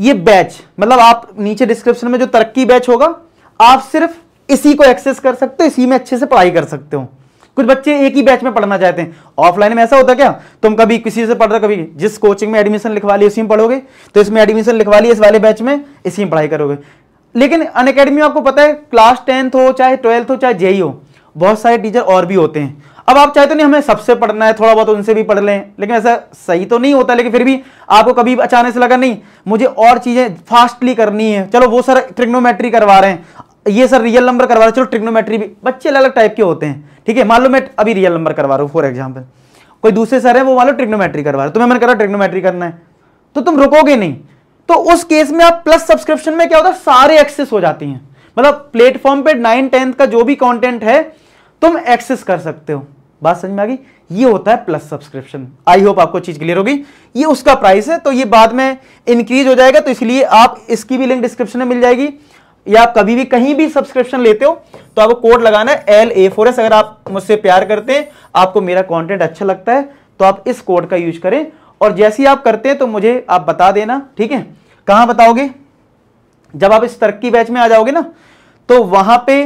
ये बैच मतलब आप नीचे डिस्क्रिप्शन में जो तरक्की बैच होगा आप सिर्फ इसी को एक्सेस कर सकते हो इसी में अच्छे से पढ़ाई कर सकते हो कुछ बच्चे एक ही बैच में पढ़ना चाहते हैं ऑफलाइन में ऐसा होता क्या तुम कभी किसी से पढ़ रहे कभी जिस कोचिंग में एडमिशन लिखवा ली उसी में पढ़ोगे तो इसमें एडमिशन लिखवा ली इस वाले बैच में इसी में पढ़ाई करोगे लेकिन अन अकेडमी आपको पता है क्लास टेंथ हो चाहे ट्वेल्थ हो चाहे जेई हो बहुत सारे टीचर और भी होते हैं अब आप चाहे तो नहीं हमें सबसे पढ़ना है थोड़ा बहुत उनसे भी पढ़ लें लेकिन ऐसा सही तो नहीं होता लेकिन फिर भी आपको कभी अचानक से लगा नहीं मुझे और चीज़ें फास्टली करनी है चलो वो सर ट्रिग्नोमेट्री करवा रहे हैं ये सर रियल नंबर करवा रहा चलो ट्रिग्नोमेट्री भी बच्चे अलग अलग टाइप के होते हैं ठीक है मान लो मैं अभी रियल नंबर करवा रहा हूँ फॉर एग्जाम्पल कोई दूसरे सर है वो मान लो ट्रिग्नोमेट्री करवा रहे तुम्हें तो मैंने कर रहा ट्रिग्नोमेट्री करना है तो तुम रुकोगे नहीं तो उस केस में आप प्लस सब्सक्रिप्शन में क्या होता है सारे एक्सेस हो जाती हैं मतलब प्लेटफॉर्म पे नाइन टेंथ का जो भी कंटेंट है तुम एक्सेस कर सकते हो बात समझ में आ गई ये होता है प्लस सब्सक्रिप्शन आई होप आपको चीज क्लियर होगी ये उसका प्राइस है तो ये बाद में इंक्रीज हो जाएगा तो इसलिए आप इसकी भी लिंक डिस्क्रिप्शन में मिल जाएगी या आप कभी भी कहीं भी सब्सक्रिप्शन लेते हो तो आपको कोड लगाना है एल ए फोर एस अगर आप मुझसे प्यार करते हैं आपको मेरा कंटेंट अच्छा लगता है तो आप इस कोड का यूज करें और जैसे ही आप करते हैं तो मुझे आप बता देना ठीक है कहां बताओगे जब आप इस तरक्की बैच में आ जाओगे ना तो वहां पे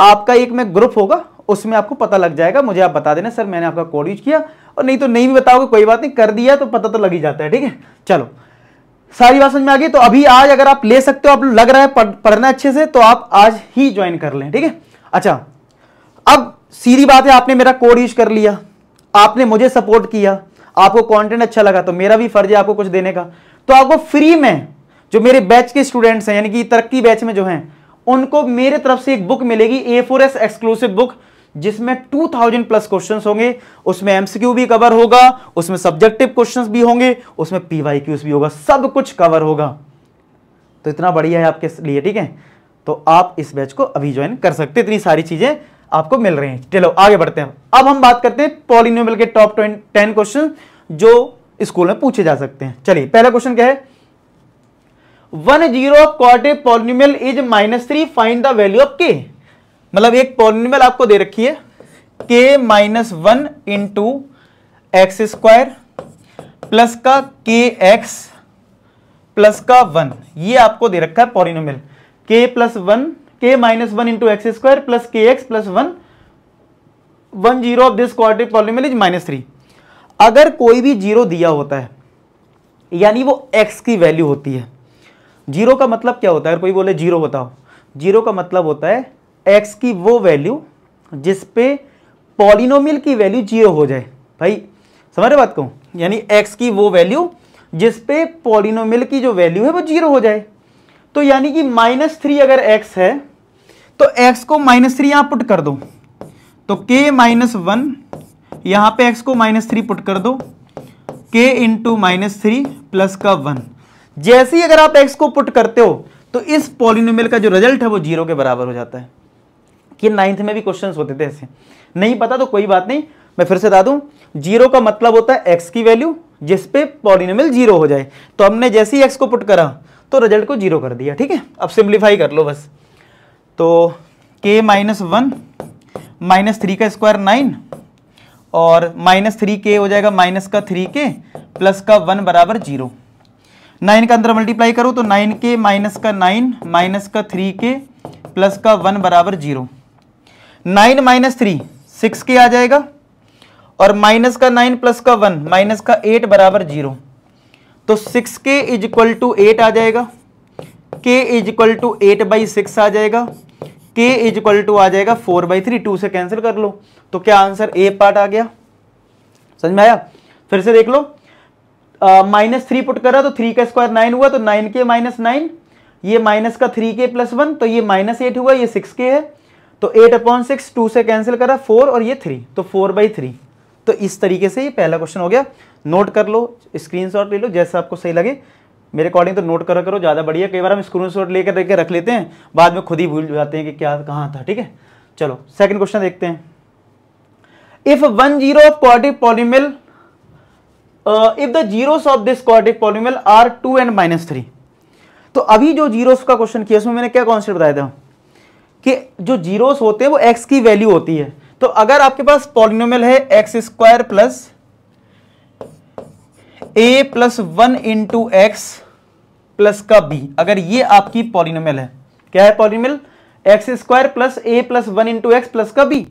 आपका एक में ग्रुप होगा उसमें आपको पता लग जाएगा मुझे आप बता देना सर मैंने आपका कोड यूज किया और नहीं तो नहीं भी बताओगे कोई बात नहीं कर दिया तो पता तो लग ही जाता है ठीक है चलो सारी बात समझ में आ गई तो अभी आज अगर आप ले सकते हो आप लग रहा है पढ़, पढ़ना अच्छे से तो आप आज ही ज्वाइन कर लें ठीक है अच्छा अब सीधी बात है आपने मेरा कोड यूज कर लिया आपने मुझे सपोर्ट किया आपको कंटेंट अच्छा लगा तो मेरा भी फर्ज है आपको कुछ देने का तो आपको फ्री में जो मेरे बैच के स्टूडेंट्स हैं यानी कि तरक्की बैच में जो हैं उनको मेरे तरफ से एक बुक मिलेगी A four S exclusive book जिसमें 2000 प्लस क्वेश्चंस होंगे उसमें एमसीक्यू भी कवर होगा उसमें सब्जेक्टिव क्वेश्चंस भी होंगे उसमें पीवाईक्यूस भी होगा सब कुछ कवर होगा तो इतना बढ़िया है आपके लिए ठीक है तो आप इस बैच को अभी ज्वाइन कर सकते इतनी सारी चीजें आपको मिल रही हैं चलो आगे बढ़ते हैं अब हम बात करते हैं पॉलिनोमल के टॉप टेन क्वेश्चन जो स्कूल में पूछे जा सकते हैं चलिए पहला क्वेश्चन क्या है one zero polynomial is minus three find the value of K मतलब एक पॉलिनिमल आपको दे रखी है K minus one into X square plus का के एक्स प्लस का वन ये आपको दे रखा है polynomial K plus one K minus one into X square plus K X plus one one zero of this quadratic polynomial is minus three अगर कोई भी जीरो दिया होता है यानी वो एक्स की वैल्यू होती है जीरो का मतलब क्या होता है अगर कोई बोले जीरो बताओ जीरो का मतलब होता है एक्स की वो वैल्यू जिस पे पॉलिनोमियल की वैल्यू जीरो हो जाए भाई समझ रहे बात को यानी एक्स की वो वैल्यू जिस पे पॉलिनोमियल की जो वैल्यू है वो जीरो हो जाए तो यानी कि माइनस थ्री अगर एक्स है तो एक्स को माइनस थ्री यहां पुट कर दो तो के माइनस वन यहां पे एक्स को माइनस थ्री पुट कर दो K into minus three plus का वन जैसे ही अगर आप एक्स को पुट करते हो तो इस पॉलिनोमियल का जो रिजल्ट है वो जीरो के बराबर हो जाता है कि नाइन्थ में भी क्वेश्चन होते थे ऐसे नहीं पता तो कोई बात नहीं मैं फिर से बता दूं जीरो का मतलब होता है एक्स की वैल्यू जिसपे पॉलिनोमियल जीरो हो जाए तो हमने जैसे ही एक्स को पुट करा तो रिजल्ट को जीरो कर दिया ठीक है अब सिंप्लीफाई कर लो बस तो K minus one minus three का स्क्वायर नाइन और माइनस थ्री के हो जाएगा माइनस का थ्री के प्लस का वन बराबर जीरो नाइन का अंदर मल्टीप्लाई करो तो नाइन के माइनस का नाइन माइनस का थ्री के प्लस का वन बराबर zero nine minus three six K आ जाएगा और माइनस का नाइन प्लस का वन माइनस का एट बराबर जीरो तो six K is equal to eight आ जाएगा K is equal to eight by six आ जाएगा के इज इक्वल टू आ जाएगा फोर बाई थ्री टू से कैंसिल कर लो तो क्या आंसर ए पार्ट आ गया समझ में आया फिर से देख लो माइनस थ्री पुट करा तो थ्री का स्क्वायर नाइन हुआ तो नाइन के माइनस नाइन ये माइनस का थ्री के प्लस वन तो ये माइनस एट हुआ ये सिक्स के है तो एट अपॉन सिक्स टू से कैंसिल करा फोर और ये थ्री तो फोर बाई थ्री तो इस तरीके से ये पहला क्वेश्चन हो गया नोट कर लो स्क्रीनशॉट ले लो जैसा आपको सही लगे मेरे अकॉर्डिंग तो नोट करा करो ज़्यादा बढ़िया कई बार हम स्क्रीन शॉट लेकर देख रख लेते हैं बाद में खुद ही भूल जाते हैं कि क्या कहाँ था ठीक है चलो सेकेंड क्वेश्चन देखते हैं if one zero of quartic polynomial if the zeros of this quartic polynomial are two and minus three तो अभी जो जीरोस का क्वेश्चन किया उसमें मैंने क्या कॉन्सेप्ट बताया था कि जो जीरोस होते हैं वो एक्स की वैल्यू होती है तो अगर आपके पास पॉलिनोमियल है x square plus A plus one into X plus का बी अगर ये आपकी पॉलिनोमियल है क्या है polynomial X square plus A plus one into X plus का बी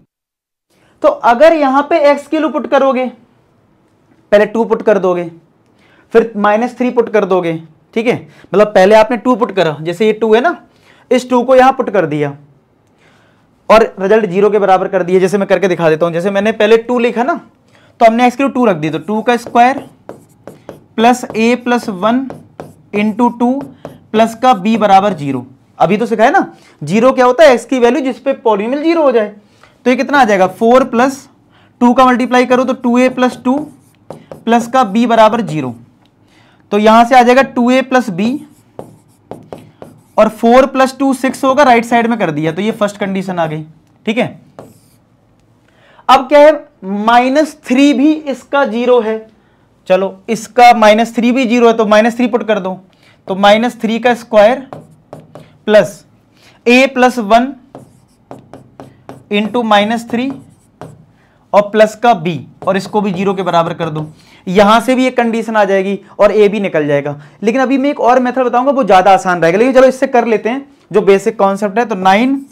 तो अगर यहां पे एक्स की लू पुट करोगे पहले टू पुट कर दोगे फिर माइनस थ्री पुट कर दोगे ठीक है मतलब पहले आपने टू पुट करा जैसे ये टू है ना इस टू को यहां पुट कर दिया और रिजल्ट जीरो के बराबर कर दिए जैसे मैं करके दिखा देता हूं जैसे मैंने पहले टू लिखा ना तो हमने एक्स क्यू टू रख दी तो टू का square plus A plus one into two plus का बी बराबर जीरो अभी तो सिखाया ना जीरो क्या होता है एक्स की वैल्यू जिसपे पॉलिमिल जीरो हो जाए तो ये कितना आ जाएगा फोर प्लस टू का मल्टीप्लाई करो तो two A plus two plus का बी बराबर जीरो तो यहां से आ जाएगा टू ए प्लस बी और फोर प्लस टू सिक्स होगा राइट साइड में कर दिया तो ये फर्स्ट कंडीशन आ गई ठीक है अब क्या है माइनस थ्री भी इसका जीरो है चलो इसका माइनस थ्री भी जीरो है तो माइनस थ्री पुट कर दो तो माइनस थ्री का square plus A plus one into minus three और प्लस का बी और इसको भी जीरो के बराबर कर दो यहां से भी एक कंडीशन आ जाएगी और ए भी निकल जाएगा लेकिन अभी मैं एक और मेथड बताऊंगा वो ज़्यादा आसान रहेगा लेकिन चलो इससे कर लेते हैं जो बेसिक कॉन्सेप्ट है तो नाइन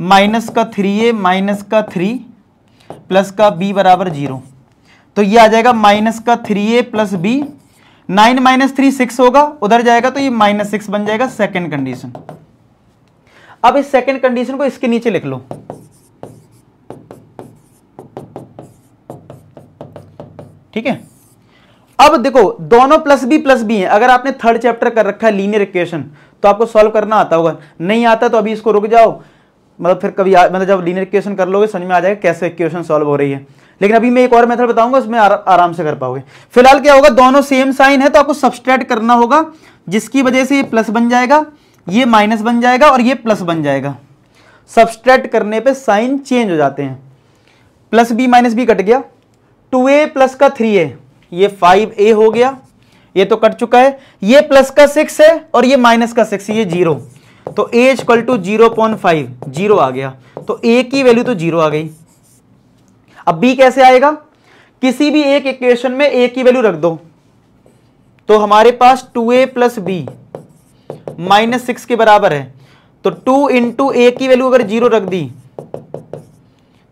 माइनस का थ्री ए माइनस का थ्री प्लस का बी बराबर जीरो तो ये आ जाएगा माइनस का three A plus B nine minus three six होगा उधर जाएगा तो ये माइनस सिक्स बन जाएगा सेकेंड कंडीशन अब इस सेकेंड कंडीशन को इसके नीचे लिख लो ठीक है अब देखो दोनों प्लस बी प्लस बी है अगर आपने थर्ड चैप्टर कर रखा है लीनियर इक्वेशन तो आपको सॉल्व करना आता होगा नहीं आता तो अभी इसको रुक जाओ मतलब फिर कभी आ, मतलब जब लीनियर इक्वेशन कर लोगे समझ में आ जाएगा कैसे इक्वेशन सॉल्व हो रही है लेकिन अभी मैं एक और मेथड बताऊंगा उसमें आर, आराम से कर पाओगे फिलहाल क्या होगा दोनों सेम साइन है तो आपको सब्सट्रैक्ट करना होगा जिसकी वजह से ये प्लस बन जाएगा ये माइनस बन जाएगा और ये प्लस बन जाएगा सब्सट्रैक्ट करने पे साइन चेंज हो जाते हैं plus B minus B cut गया टू ए प्लस का थ्री ए ये फाइव ए हो गया ये तो कट चुका है ये प्लस का सिक्स है और ये माइनस का सिक्स ये जीरो तो A equal to zero point five zero आ गया तो ए की वैल्यू तो जीरो आ गई अब बी कैसे आएगा किसी भी एक इक्वेशन में ए की वैल्यू रख दो तो हमारे पास two A plus B minus six के बराबर है तो टू इंटू ए की वैल्यू अगर जीरो रख दी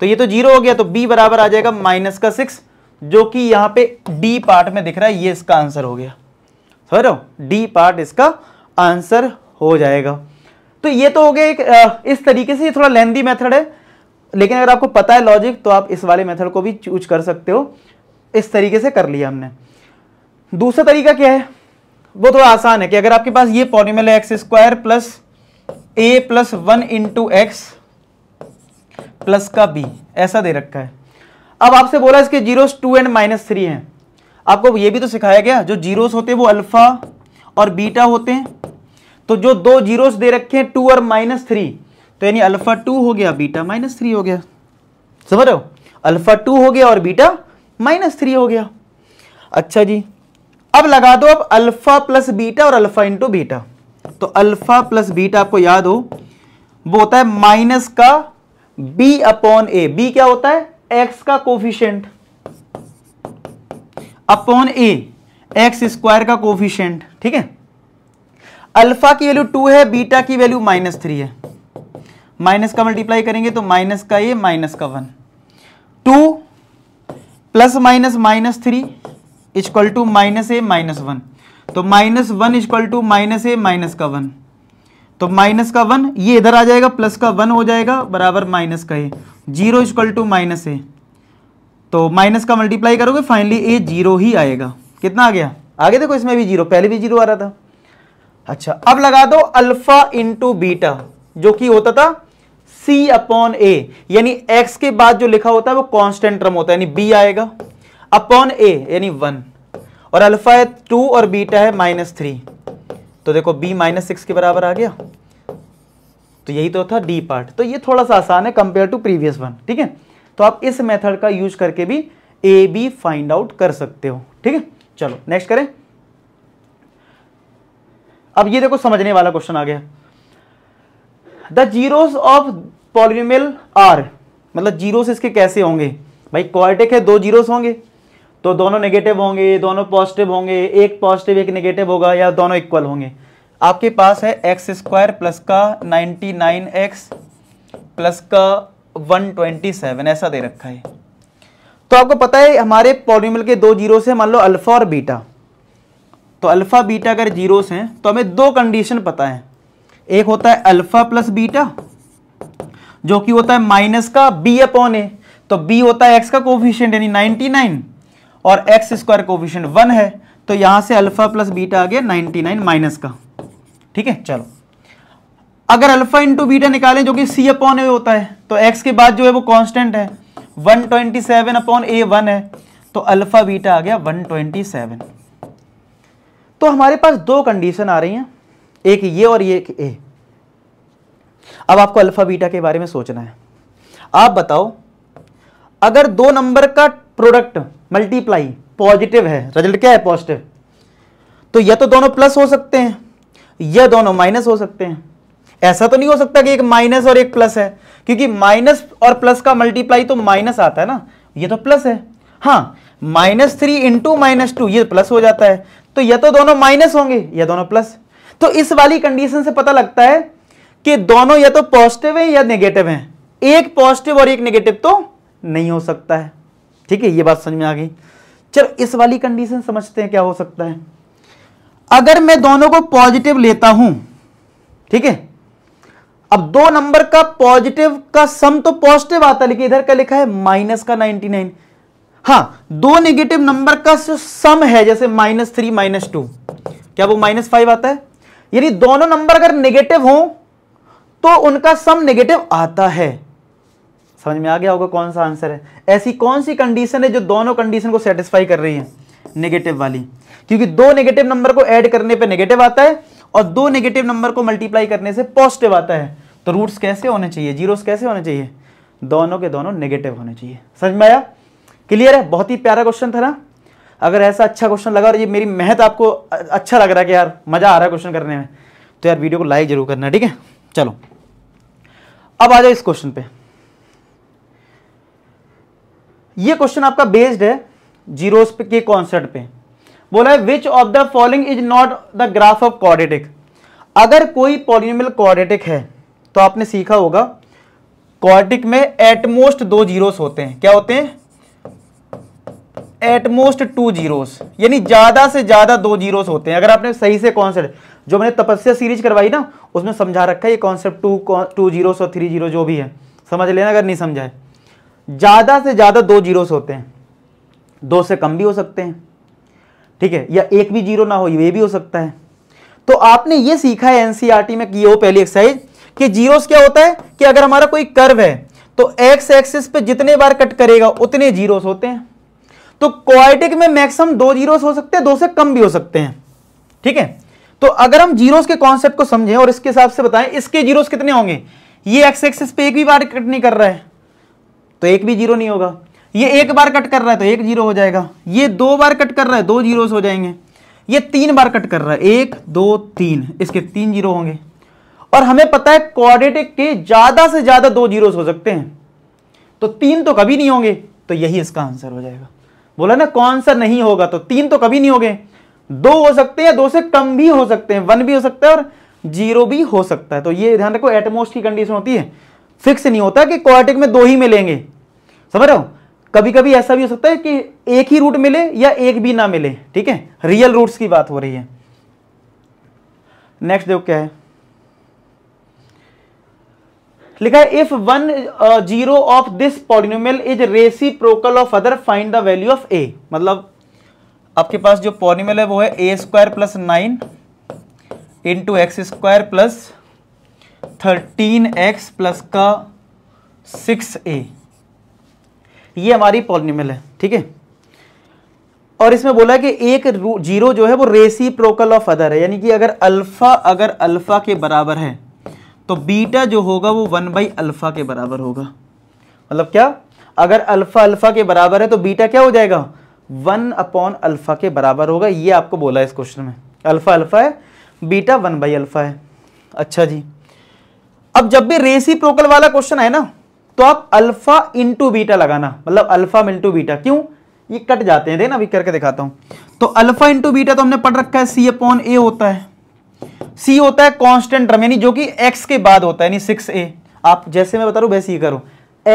तो ये तो जीरो हो गया तो बी बराबर आ जाएगा माइनस का सिक्स जो कि यहां पे डी पार्ट में दिख रहा है ये इसका आंसर हो गया समझ रहे हो डी पार्ट इसका आंसर हो जाएगा तो ये तो हो गया एक इस तरीके से ये थोड़ा लेंदी मेथड है लेकिन अगर आपको पता है लॉजिक तो आप इस वाले मेथड को भी चूज कर सकते हो इस तरीके से कर लिया हमने दूसरा तरीका क्या है वो थोड़ा आसान है कि अगर आपके पास ये फॉर्मूला है x square plus A plus one into X plus का बी ऐसा दे रखा है अब आपसे बोला इसके zeros two and minus three हैं आपको ये भी तो सिखाया गया जो जीरोस होते हैं वो अल्फा और बीटा होते हैं तो जो दो जीरोस दे रखे हैं टू और माइनस थ्री तो यानी अल्फा टू हो गया बीटा माइनस थ्री हो गया समझ रहे हो अल्फा टू हो गया और बीटा माइनस थ्री हो गया अच्छा जी अब लगा दो अब अल्फा प्लस बीटा और अल्फा इंटू बीटा तो अल्फा प्लस बीटा आपको याद हो वो होता है माइनस का बी अपॉन ए बी क्या होता है एक्स का coefficient upon A X square का कोफिशियंट ठीक है अल्फा की वैल्यू टू है बीटा की वैल्यू माइनस थ्री है माइनस का मल्टीप्लाई करेंगे तो माइनस का ए माइनस का one two plus minus minus three equal to minus A minus one तो minus one is equal to minus A minus का वन तो माइनस का वन ये इधर आ जाएगा प्लस का वन हो जाएगा बराबर माइनस का A zero equal to minus A तो माइनस का मल्टीप्लाई करोगे फाइनली ए जीरो ही आएगा कितना आ गया आगे देखो इसमें भी जीरो पहले भी जीरो आ रहा था अच्छा अब लगा दो अल्फा इंटू बीटा जो कि होता था सी अपॉन ए यानी एक्स के बाद जो लिखा होता है वो कॉन्स्टेंट टर्म होता है यानी बी आएगा अपॉन ए यानी वन और अल्फा है टू और बीटा है माइनस थ्री तो देखो b माइनस सिक्स के बराबर आ गया तो यही तो था डी पार्ट तो ये थोड़ा सा आसान है कंपेयर टू प्रीवियस वन ठीक है तो आप इस मेथड का यूज करके भी ए बी फाइंड आउट कर सकते हो ठीक है चलो नेक्स्ट करें अब ये देखो समझने वाला क्वेश्चन आ गया the zeros of polynomial are मतलब जीरोस इसके कैसे होंगे भाई क्वार्टिक है दो जीरोस होंगे तो दोनों नेगेटिव होंगे दोनों पॉजिटिव होंगे एक पॉजिटिव एक नेगेटिव होगा या दोनों इक्वल होंगे आपके पास है एक्स स्क्वायर प्लस का नाइन्टी नाइन एक्स प्लस का वन ट्वेंटी सेवन ऐसा दे रखा है तो आपको पता है हमारे पॉलिमल के दो जीरो से मान लो अल्फा और बीटा तो अल्फा बीटा अगर जीरो हैं तो हमें दो कंडीशन पता है एक होता है अल्फा प्लस बीटा जो कि होता है माइनस का बी अपॉन ए तो बी होता है एक्स का कोफिशियंट यानी नाइन और एक्स स्क्वायर कोफिशियंट वन है तो यहां से अल्फा प्लस बीटा आ गया नाइन्टी नाइन माइनस का ठीक है चलो अगर अल्फा इंटू बीटा निकालें जो कि सी अपॉन ए होता है तो एक्स के बाद जो है वो कांस्टेंट है 127 twenty seven upon A one है तो अल्फा बीटा आ गया 127 तो हमारे पास दो कंडीशन आ रही हैं एक ये और ये ए अब आपको अल्फा बीटा के बारे में सोचना है आप बताओ अगर दो नंबर का प्रोडक्ट मल्टीप्लाई पॉजिटिव है रिजल्ट क्या है पॉजिटिव तो यह तो दोनों प्लस हो सकते हैं यह दोनों माइनस हो सकते हैं ऐसा तो नहीं हो सकता कि एक माइनस और एक प्लस है क्योंकि माइनस और प्लस का मल्टीप्लाई तो माइनस आता है ना ये तो प्लस है हाँ minus three into minus two ये प्लस हो जाता है तो ये तो दोनों माइनस होंगे ये दोनों प्लस तो इस वाली कंडीशन से पता लगता है कि दोनों या तो पॉजिटिव है या नेगेटिव है एक पॉजिटिव और एक नेगेटिव तो नहीं हो सकता है ठीक है ये बात समझ में आ गई चलो इस वाली कंडीशन समझते हैं क्या हो सकता है अगर मैं दोनों को पॉजिटिव लेता हूं ठीक है अब दो नंबर का पॉजिटिव का सम तो पॉजिटिव आता है लेकिन इधर का लिखा है माइनस का 99 हाँ दो नेगेटिव नंबर का जो सम है जैसे माइनस थ्री माइनस टू क्या वो माइनस फाइव आता है यानी दोनों नंबर अगर नेगेटिव हो तो उनका सम नेगेटिव आता है समझ में आ गया होगा कौन सा आंसर है ऐसी कौन सी कंडीशन है जो दोनों कंडीशन को सेटिस्फाई कर रही है नेगेटिव वाली क्योंकि दो नेगेटिव नंबर को ऐड करने पे नेगेटिव आता है और दो नेगेटिव नंबर को मल्टीप्लाई करने से पॉजिटिव आता है तो रूट्स कैसे होने चाहिए जीरोस कैसे होने चाहिए दोनों के दोनों नेगेटिव होने चाहिए समझ में आया क्लियर है बहुत ही प्यारा क्वेश्चन था ना अगर ऐसा अच्छा क्वेश्चन लगा और ये मेरी मेहनत आपको अच्छा लग रहा है कि यार मज़ा आ रहा है क्वेश्चन करने में तो यार वीडियो को लाइक जरूर करना ठीक है चलो अब आ जाओ इस क्वेश्चन पे ये क्वेश्चन आपका बेस्ड है जीरोस के कॉन्सेप्ट पे बोला है which of the following is not the graph of quadratic अगर कोई पॉलिनोमियल कॉर्डेटिक है तो आपने सीखा होगा कॉर्डिक में एटमोस्ट दो जीरोस होते हैं क्या होते हैं एटमोस्ट टू जीरोस यानी ज्यादा से ज्यादा दो जीरोस होते हैं अगर आपने सही से कॉन्सेप्ट जो मैंने तपस्या सीरीज करवाई ना उसमें समझा रखा है ये कॉन्सेप्ट टू टू जीरोस और थ्री जीरो जो भी है समझ लेना अगर नहीं समझाए ज़्यादा से ज़्यादा दो जीरोस होते हैं दो से कम भी हो सकते हैं ठीक है या एक भी जीरो ना हो ये भी हो सकता है तो आपने ये सीखा है एनसीईआरटी में की हो पहली एक्सरसाइज कि जीरोस क्या होता है कि अगर हमारा कोई कर्व है तो एक्स एक्सिस पे जितने बार कट करेगा उतने जीरोस होते हैं तो क्वाइटिक में मैक्सिमम दो जीरोस हो सकते हैं दो से कम भी हो सकते हैं ठीक है तो अगर हम जीरोस के कॉन्सेप्ट को समझें और इसके हिसाब से बताएं इसके जीरोस कितने होंगे ये एक्स एक्सिस पे एक भी बार कट नहीं कर रहा है तो एक भी जीरो नहीं होगा ये एक बार कट कर रहा है तो एक जीरो हो जाएगा ये दो बार कट कर रहा है दो जीरो हो जाएंगे ये तीन बार कट कर रहा है एक दो तीन इसके तीन जीरो होंगे और हमें पता है क्वाड्रेटिक के ज्यादा से ज्यादा दो जीरोस हो सकते हैं तो तीन तो कभी नहीं होंगे तो यही इसका आंसर हो जाएगा बोला ना कौन सा नहीं होगा तो तीन तो कभी नहीं होंगे दो हो सकते हैं दो से कम भी हो सकते हैं वन भी हो सकता है और जीरो भी हो सकता है तो ये ध्यान रखो एटमोस्ट की कंडीशन होती है फिक्स नहीं होता कि क्वार्टिक में दो ही मिलेंगे समझ रहे हो कभी कभी ऐसा भी हो सकता है कि एक ही रूट मिले या एक भी ना मिले ठीक है रियल रूट्स की बात हो रही है नेक्स्ट देखो क्या है लिखा है if one zero of this polynomial is reciprocal of other find the value of ए मतलब आपके पास जो पॉलिनोमियल है वो है ए square plus nine into X square plus thirteen X plus का सिक्स ए ये हमारी पॉलिनिमल है ठीक है और इसमें बोला है कि एक जीरो जो है वो रेसी प्रोकल ऑफ अदर है यानी कि अगर अल्फा अगर अल्फा के बराबर है तो बीटा जो होगा वो वन बाई अल्फा के बराबर होगा मतलब क्या अगर अल्फा अल्फा के बराबर है तो बीटा क्या हो जाएगा वन अपॉन अल्फा के बराबर होगा ये आपको बोला है इस क्वेश्चन में अल्फा अल्फा है बीटा वन बाई अल्फा है अच्छा जी अब जब भी रेसी प्रोकल वाला क्वेश्चन आए ना तो आप अल्फा इंटू बीटा लगाना मतलब अल्फा इंटू बीटा क्यों ये कट जाते हैं देना अभी करके दिखाता हूं तो अल्फा इंटू बीटा तो हमने पढ़ रखा है सी अपॉन ए होता है सी होता है कॉन्स्टेंट टर्म यानी जो कि एक्स के बाद होता है सिक्स ए आप जैसे मैं बता रहा हूं वैसे ही करो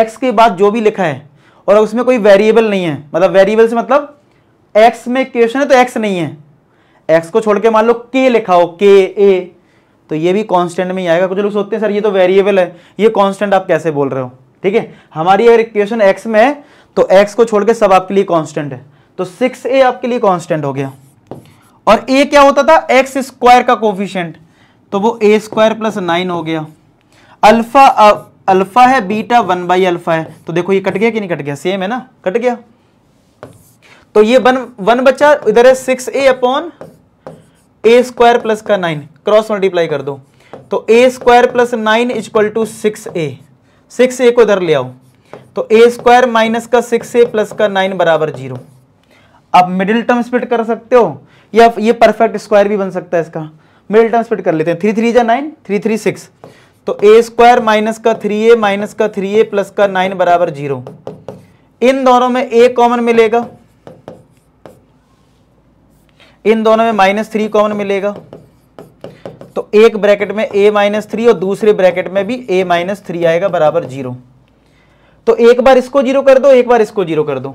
एक्स के बाद जो भी लिखा है और उसमें कोई वेरिएबल नहीं है मतलब वेरिएबल से मतलब एक्स में क्वेश्चन है तो एक्स नहीं है एक्स को छोड़ के मान लो के लिखा हो के ए तो ये भी कांस्टेंट में ही आएगा कुछ लोग सोचते हैं सर ये तो वेरिएबल है ये कांस्टेंट आप कैसे बोल रहे हो ठीक है हमारी अगर इक्वेशन एक्स में है तो एक्स को छोड़ के सब आपके लिए कॉन्स्टेंट है तो सिक्स ए आपके लिए कॉन्स्टेंट हो गया और ए क्या होता था एक्स स्क्वायर का कोफिशियंट तो वो ए स्क्वायर प्लस नाइन हो गया अल्फा अल्फा है बीटा वन बाई अल्फा है तो देखो ये कट गया कि नहीं कट गया सेम है ना कट गया तो ये वन वन बचा इधर है six A upon A square plus का नाइन क्रॉस मल्टीप्लाई कर दो तो A square plus nine is equal to six A six A को इधर ले आओ तो ए स्क्वायर माइनस का सिक्स ए प्लस का नाइन बराबर जीरो आप मिडिल टर्म स्पिट कर सकते हो या ये परफेक्ट स्क्वायर भी बन सकता है इसका मिडिल टर्म स्पिट कर लेते हैं थ्री थ्री जा नाइन थ्री थ्री सिक्स तो ए स्क्वायर माइनस का थ्री ए माइनस का थ्री ए प्लस का नाइन बराबर जीरो इन दोनों में ए कॉमन मिलेगा इन दोनों में माइनस थ्री कॉमन मिलेगा तो एक ब्रैकेट में ए माइनस थ्री और दूसरे ब्रैकेट में भी ए माइनस थ्री आएगा बराबर जीरो तो एक बार इसको जीरो कर दो एक बार इसको जीरो कर दो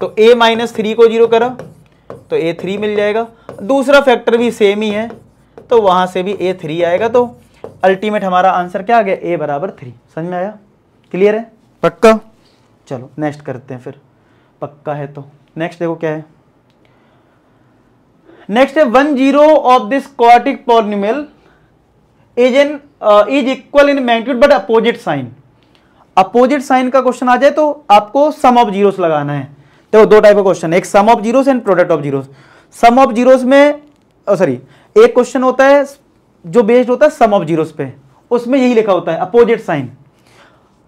तो ए माइनस थ्री को जीरो करा तो ए थ्री मिल जाएगा दूसरा फैक्टर भी सेम ही है तो वहां से भी ए थ्री आएगा तो अल्टीमेट हमारा आंसर क्या आ गया ए बराबर थ्री समझ में आया क्लियर है पक्का चलो नेक्स्ट करते हैं फिर पक्का है तो नेक्स्ट देखो क्या है नेक्स्ट है one zero of this quartic polynomial is an is equal in magnitude but opposite sign opposite sign का क्वेश्चन आ जाए तो आपको सम ऑफ जीरोस लगाना है तो दो टाइप का क्वेश्चन एक sum of zeros and product of zeros sum of zeros में सॉरी oh, एक क्वेश्चन होता है जो बेस्ड होता है सम ऑफ जीरोस पे उसमें यही लिखा होता है अपोजिट साइन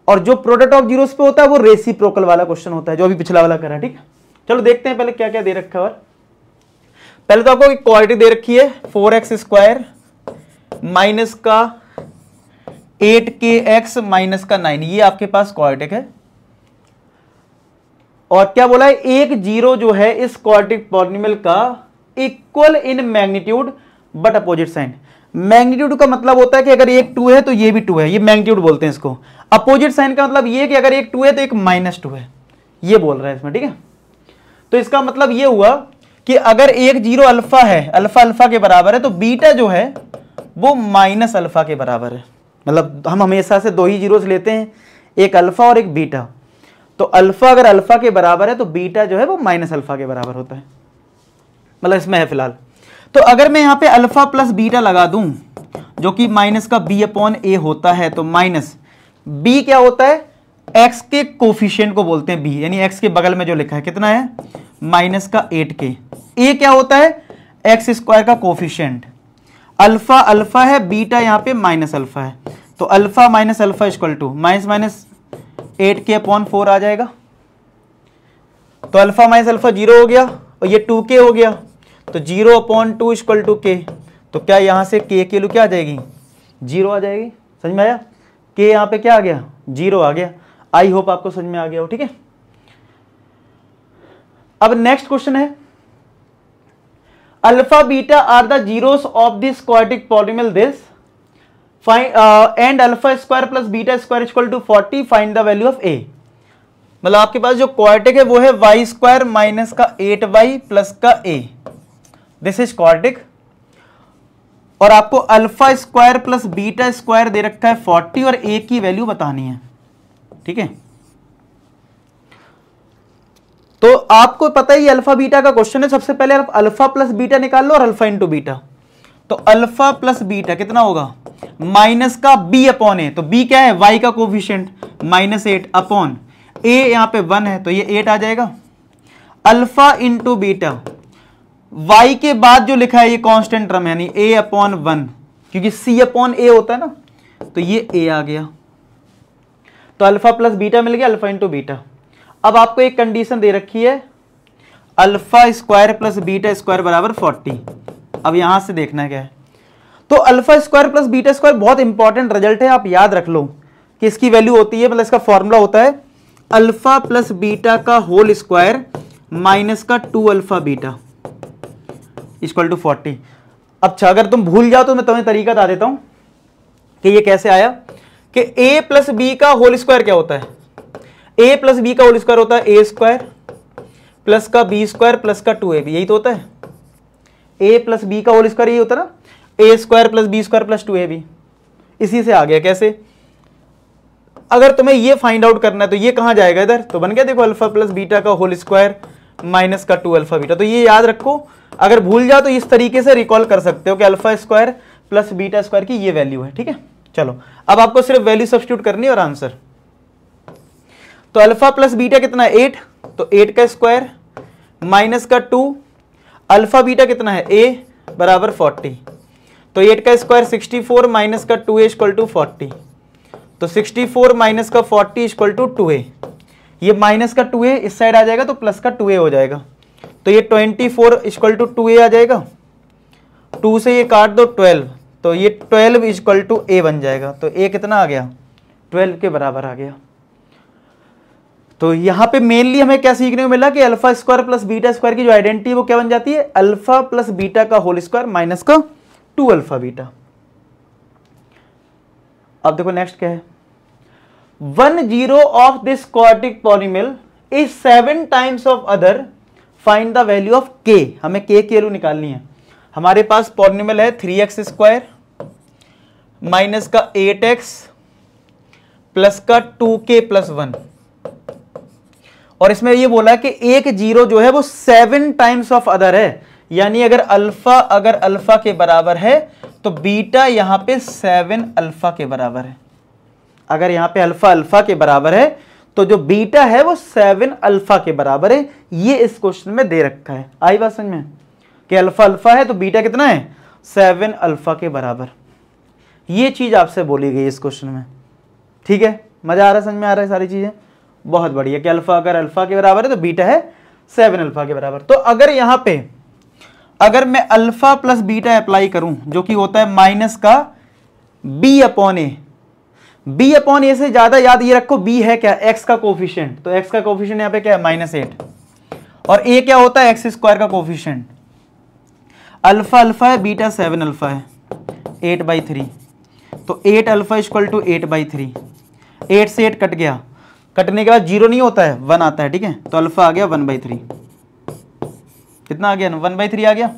और जो प्रोडक्ट ऑफ जीरोस पे होता है वो रेसी वाला क्वेश्चन होता है जो अभी पिछला वाला करा ठीक चलो देखते हैं पहले क्या क्या दे रखा है और पहले तो आपको एक क्वालिटी दे रखी है फोर एक्स स्क्वायर माइनस का एट के एक्स माइनस का नाइन ये आपके पास क्वाड्रेटिक है और क्या बोला है एक जीरो जो है इस क्वाड्रेटिक पॉर्निमल का equal in magnitude but opposite sign magnitude का मतलब होता है कि अगर एक टू है तो ये भी टू है ये मैग्नीट्यूड बोलते हैं इसको अपोजिट साइन का मतलब ये कि अगर एक टू है तो एक माइनस टू है ये बोल रहा है इसमें ठीक है तो इसका मतलब ये हुआ कि अगर एक जीरो अल्फा है अल्फा अल्फा के बराबर है तो बीटा जो है वो माइनस अल्फा के बराबर है मतलब हम हमेशा से दो ही जीरोस लेते हैं एक अल्फा और एक बीटा तो अल्फा अगर अल्फा के बराबर है तो बीटा जो है वो माइनस अल्फा के बराबर होता है मतलब इसमें है फिलहाल तो अगर मैं यहां पे अल्फा प्लस बीटा लगा दूं जो कि माइनस का बी अपॉन ए होता है तो माइनस बी क्या होता है एक्स के कोफिशियंट को बोलते हैं बी यानी एक्स के बगल में जो लिखा है कितना है माइनस का एट के ए क्या होता है एक्स स्क्वायर का कोफिशियंट अल्फा अल्फा है बीटा यहां पे माइनस अल्फा है तो alpha minus alpha equal to minus minus eight k upon four आ जाएगा तो अल्फा माइनस अल्फा जीरो हो गया और ये टू के हो गया तो zero upon two equal to k तो क्या यहां से के के लू क्या आ जाएगी जीरो आ जाएगी समझ में आया के यहां पे क्या आ गया जीरो आ गया आई होप आपको समझ में आ गया हो ठीक है अब नेक्स्ट क्वेश्चन है alpha beta are the zeros of this quadratic polynomial this and alpha square plus beta square equal to forty find the value of ए मतलब आपके पास जो क्वार्टिक है वो है वाई स्क्वायर माइनस का एट वाई प्लस का ए दिस इज क्वार्टिक और आपको alpha square plus beta square दे रखा है फोर्टी और ए की वैल्यू बतानी है ठीक है तो आपको पता ही अल्फा बीटा का क्वेश्चन है सबसे पहले आप अल्फा प्लस बीटा निकाल लो और अल्फा इंटू बीटा तो अल्फा प्लस बीटा कितना होगा माइनस का बी अपॉन ए तो बी क्या है वाई का coefficient minus eight upon a यहां पे वन है तो ये एट आ जाएगा अल्फा इंटू बीटा वाई के बाद जो लिखा है ये कॉन्स्टेंट टर्म यानी ए अपॉन वन क्योंकि सी अपॉन ए होता है ना तो ये ए आ गया तो अल्फा प्लस बीटा मिल गया अल्फा इंटू बीटा अब आपको एक कंडीशन दे रखी है alpha square plus beta square बराबर फोर्टी अब यहां से देखना क्या है तो alpha square plus beta square बहुत इंपॉर्टेंट रिजल्ट है आप याद रख लो कि इसकी वैल्यू होती है मतलब इसका फॉर्मूला होता है अल्फा प्लस बीटा का होल स्क्वायर माइनस का two alpha beta equal to forty अच्छा अगर तुम भूल जाओ तो मैं तुम्हें तरीका बता देता हूं कि ये कैसे आया कि ए प्लस बी का होल स्क्वायर क्या होता है ए प्लस बी का होल स्क्वायर होता है ए स्क्वायर प्लस का बी स्क्वायर प्लस का टू ए बी यही तो होता है ए प्लस बी का होल स्क्वायर यही होता है ना a square plus b square plus two a b इसी से आ गया कैसे अगर तुम्हें ये फाइंड आउट करना है तो ये कहां जाएगा इधर तो बन गया देखो अल्फा प्लस बीटा का होल स्क्वायर माइनस का टू अल्फा बीटा तो ये याद रखो अगर भूल जाओ तो इस तरीके से रिकॉल कर सकते हो कि alpha square plus beta square की ये वैल्यू है ठीक है चलो अब आपको सिर्फ वैल्यू सब्सिट्यूट करनी और आंसर तो अल्फा प्लस बीटा कितना है एट तो एट का स्क्वायर माइनस का टू अल्फा बीटा कितना है ए बराबर फोर्टी तो एट का स्क्वायर सिक्सटी फोर माइनस का टू एक्वल टू फोर्टी तो सिक्सटी फोर माइनस का forty equal to two a ये माइनस का टू ए इस साइड आ जाएगा तो प्लस का टू ए हो जाएगा तो ये twenty four equal to two a आ जाएगा टू से ये काट दो ट्वेल्व तो ये twelve is equal to a बन जाएगा तो ए कितना आ गया ट्वेल्व के बराबर आ गया तो यहां पे मेनली हमें क्या सीखने को मिला कि alpha square plus beta square की जो आइडेंटिटी वो क्या बन जाती है अल्फा प्लस बीटा का होल स्क्वायर माइनस का टू अल्फा बीटा अब देखो नेक्स्ट क्या है one zero of this quartic polynomial is seven times of other find the value of k हमें के की वैल्यू निकालनी है हमारे पास पॉर्निमल है थ्री एक्स स्क्वायर माइनस का एट एक्स प्लस का टू के प्लस वन और इसमें ये बोला कि एक जीरो जो है वो सेवन टाइम्स ऑफ अदर है यानी अगर अल्फा अगर अल्फा के बराबर है तो बीटा यहां पे सेवन अल्फा के बराबर है अगर यहां पे अल्फा अल्फा के बराबर है तो जो बीटा है वो सेवन अल्फा के बराबर है ये इस क्वेश्चन में दे रखा है आई बात समझ में कि अल्फा अल्फा है तो बीटा कितना है सेवन अल्फा के बराबर ये चीज़ आपसे बोली गई इस क्वेश्चन में ठीक है मज़ा आ रहा है समझ में आ रहा है सारी चीज़ें बहुत बढ़िया कि अल्फा अगर अल्फा के बराबर है तो बीटा है सेवन अल्फा के बराबर तो अगर यहां पे अगर मैं अल्फा प्लस बीटा अप्लाई करूं जो कि होता है माइनस का b upon a b upon a से ज्यादा याद ये रखो बी है क्या एक्स का कोफिशियंट तो एक्स का कोफिशियंट यहां पे क्या है माइनस एट और ए क्या होता है एक्स स्क्वायर का कोफिशियंट अल्फा अल्फा है बीटा सेवन अल्फा है एट बाई थ्री तो eight alpha equal to eight by three eight से एट कट गया कटने के बाद जीरो नहीं होता है वन आता है ठीक है तो अल्फा आ गया वन बाई थ्री कितना आ गया ना वन बाई थ्री आ गया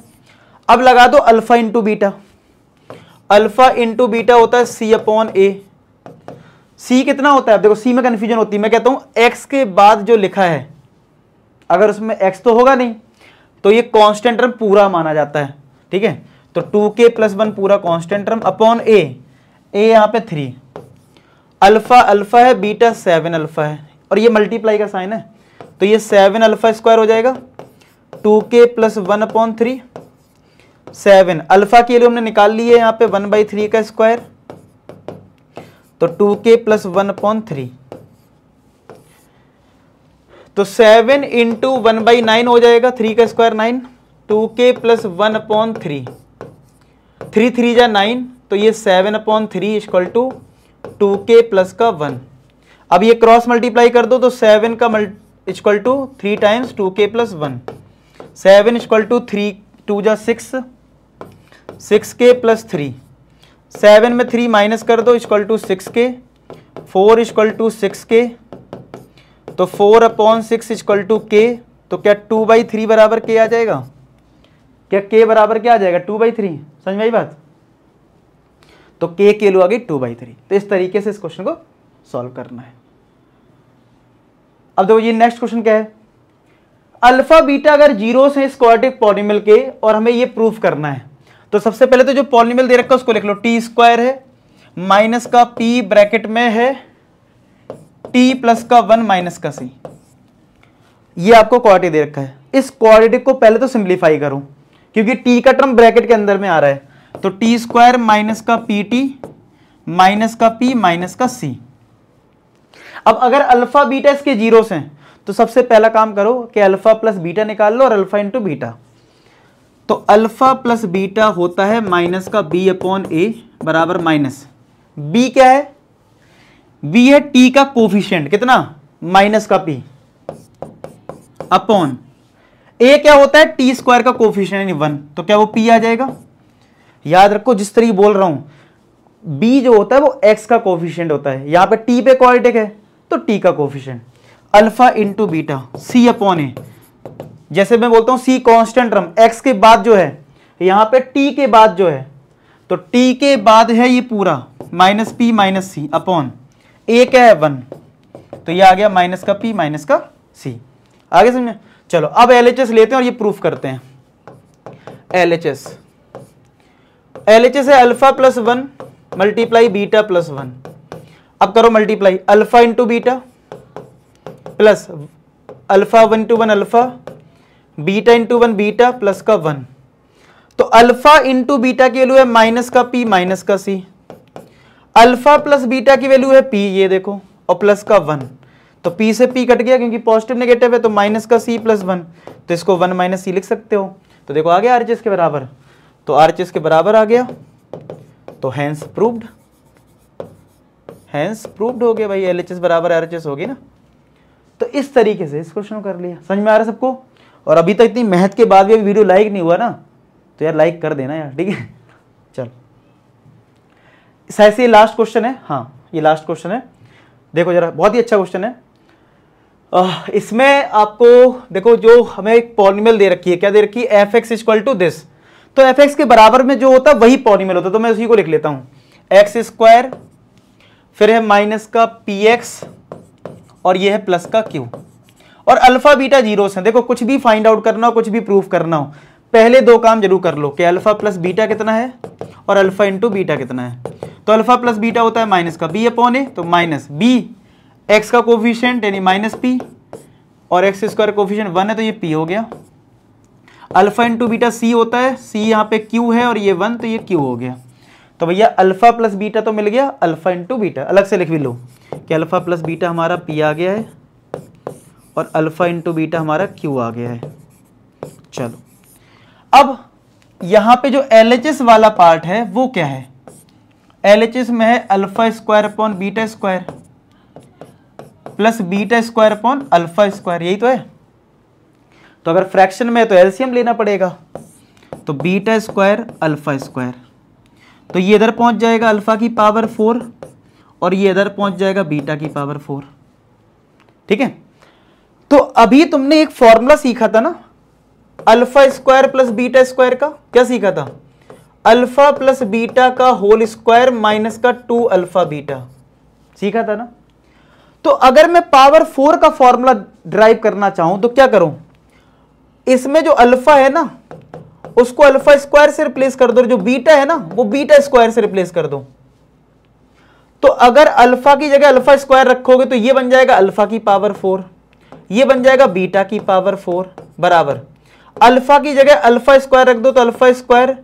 अब लगा दो alpha into beta alpha into beta होता है सी अपॉन ए सी कितना होता है देखो सी में कन्फ्यूजन होती है मैं कहता हूं एक्स के बाद जो लिखा है अगर उसमें एक्स तो होगा नहीं तो ये कांस्टेंट टर्म पूरा माना जाता है ठीक है तो टू के प्लस वन पूरा constant term upon a a यहां पे थ्री अल्फा अल्फा है बीटा सेवन अल्फा है और ये मल्टीप्लाई का साइन है तो ये सेवन अल्फा स्क्वायर हो जाएगा two k plus one upon three seven alpha के लिए हमने निकाल लिया यहां पर पे वन बाई थ्री का स्क्वायर तो two k plus one upon three तो seven into one by nine हो जाएगा थ्री का square nine two k plus one upon three three three जा नाइन तो ये seven upon three equal to two k plus का वन अब ये क्रॉस मल्टीप्लाई कर दो तो सेवन का मल्ट equal to three times two k plus one seven equal to three two या six six k plus three seven में थ्री माइनस कर दो equal to six k four equal to six k तो four upon six equal to k तो क्या टू बाई थ्री बराबर के आ जाएगा क्या के बराबर क्या आ जाएगा टू बाई थ्री समझ में आई बात तो के के लो आ गई टू बाई थ्री तो इस तरीके से इस क्वेश्चन को सॉल्व करना है अब देखो ये नेक्स्ट क्वेश्चन क्या है अल्फा बीटा अगर जीरो से स्क्वाटिक पॉलिमिल के और हमें ये प्रूफ करना है तो सबसे पहले तो जो पॉलिमल दे रखा है उसको लिख लो टी स्क्वायर है माइनस का पी ब्रैकेट में है टी प्लस का वन माइनस का सी ये आपको क्वालिटी दे रखा है इस क्वालिटी को पहले तो सिंप्लीफाई करो क्योंकि टी का टर्म ब्रैकेट के अंदर में आ रहा है तो टी स्क्वायर माइनस का पी टी माइनस का पी माइनस का सी अब अगर अल्फा बीटा इसके जीरो से तो सबसे पहला काम करो कि अल्फा प्लस बीटा निकाल लो और अल्फा इंटू बीटा तो अल्फा प्लस बीटा होता है माइनस का बी अपॉन ए बराबर माइनस बी क्या है बी है टी का कोफिशियंट कितना माइनस का पी अपॉन ए क्या होता है टी स्क्वायर का कोफिशियंट वन तो क्या वो पी आ जाएगा याद रखो जिस तरह बोल रहा हूं बी जो होता है वो एक्स का कोफिशियंट होता है यहां पे टी पे क्वारिटिक है तो टी का coefficient alpha into beta c upon a जैसे मैं बोलता हूं सी कॉन्स्टेंट रम एक्स के बाद जो है यहां पे टी के बाद जो है तो टी के बाद है ये पूरा minus p minus c upon a क्या है वन तो ये आ गया माइनस का पी माइनस का सी आगे समझे चलो अब एल लेते हैं और ये प्रूफ करते हैं L H S L H S है alpha plus one multiply beta plus one अब करो multiply alpha into beta plus alpha one to one alpha beta into one beta plus का वन तो अल्फा इंटू बीटा के लिए है माइनस का पी माइनस का सी अल्फा प्लस बीटा की वैल्यू है पी ये देखो और प्लस का वन तो पी से पी कट गया क्योंकि पॉजिटिव नेगेटिव है तो माइनस का सी प्लस वन तो इसको वन माइनस सी लिख सकते हो तो देखो आ गया आरचेस के बराबर तो आरचेस के बराबर आ गया तो हैंस प्रूव्ड हैंस प्रूव्ड हो गया भाई एल एच एस बराबर आर एच एस होगी ना तो इस तरीके से इस क्वेश्चन को कर लिया समझ में आ रहा है सबको और अभी तक इतनी मेहनत के बाद भी अभी वीडियो लाइक नहीं हुआ ना तो यार लाइक कर देना यार ठीक है चलो शायद से ये लास्ट क्वेश्चन है हाँ ये लास्ट क्वेश्चन है देखो जरा बहुत ही अच्छा क्वेश्चन है इसमें आपको देखो जो हमें एक पॉनिमल दे रखी है क्या दे रखी है f x equal to this तो एफ एक्स के बराबर में जो होता है वही पॉनिमल होता है तो मैं उसी को लिख लेता हूं एक्स स्क्वायर फिर है माइनस का पी एक्स और ये है प्लस का क्यू और अल्फा बीटा जीरो से देखो कुछ भी फाइंड आउट करना हो कुछ भी प्रूफ करना हो पहले दो काम जरूर कर लो कि अल्फा प्लस बीटा कितना है और अल्फा इंटू बीटा कितना है तो अल्फा प्लस बीटा होता है माइनस का बी अपॉन ए तो माइनस बी एक्स का कोफिशियंट यानी माइनस पी और एक्स स्क्वायर कोफिशियंट वन है तो ये पी हो गया अल्फा इंटू बीटा सी होता है सी यहाँ पे क्यू है और ये वन तो ये क्यू हो गया तो भैया अल्फा प्लस बीटा तो मिल गया अल्फा इंटू बीटा अलग से लिख भी लो कि अल्फा प्लस बीटा हमारा पी आ गया है और अल्फा इंटू बीटा हमारा क्यू आ गया है चलो अब यहाँ पे जो एल वाला पार्ट है वो क्या है एलएचएस में है alpha square upon beta square plus beta square upon alpha square यही तो है तो अगर फ्रैक्शन में है तो एलसीएम लेना पड़ेगा तो बीटा स्क्वायर अल्फा स्क्वायर तो ये इधर पहुंच जाएगा अल्फा की पावर फोर और ये इधर पहुंच जाएगा बीटा की पावर फोर ठीक है तो अभी तुमने एक फॉर्मूला सीखा था ना alpha square plus beta square का क्या सीखा था अल्फा प्लस बीटा का होल स्क्वायर माइनस का टू अल्फा बीटा सीखा था ना तो अगर मैं पावर फोर का फॉर्मूला ड्राइव करना चाहूं तो क्या करूं इसमें जो अल्फा है ना उसको अल्फा स्क्वायर से रिप्लेस कर दो जो बीटा है ना वो बीटा स्क्वायर से रिप्लेस कर दो तो अगर अल्फा की जगह अल्फा स्क्वायर रखोगे तो ये बन जाएगा अल्फा की पावर फोर ये बन जाएगा बीटा की पावर फोर बराबर अल्फा की जगह अल्फा स्क्वायर रख दो तो alpha square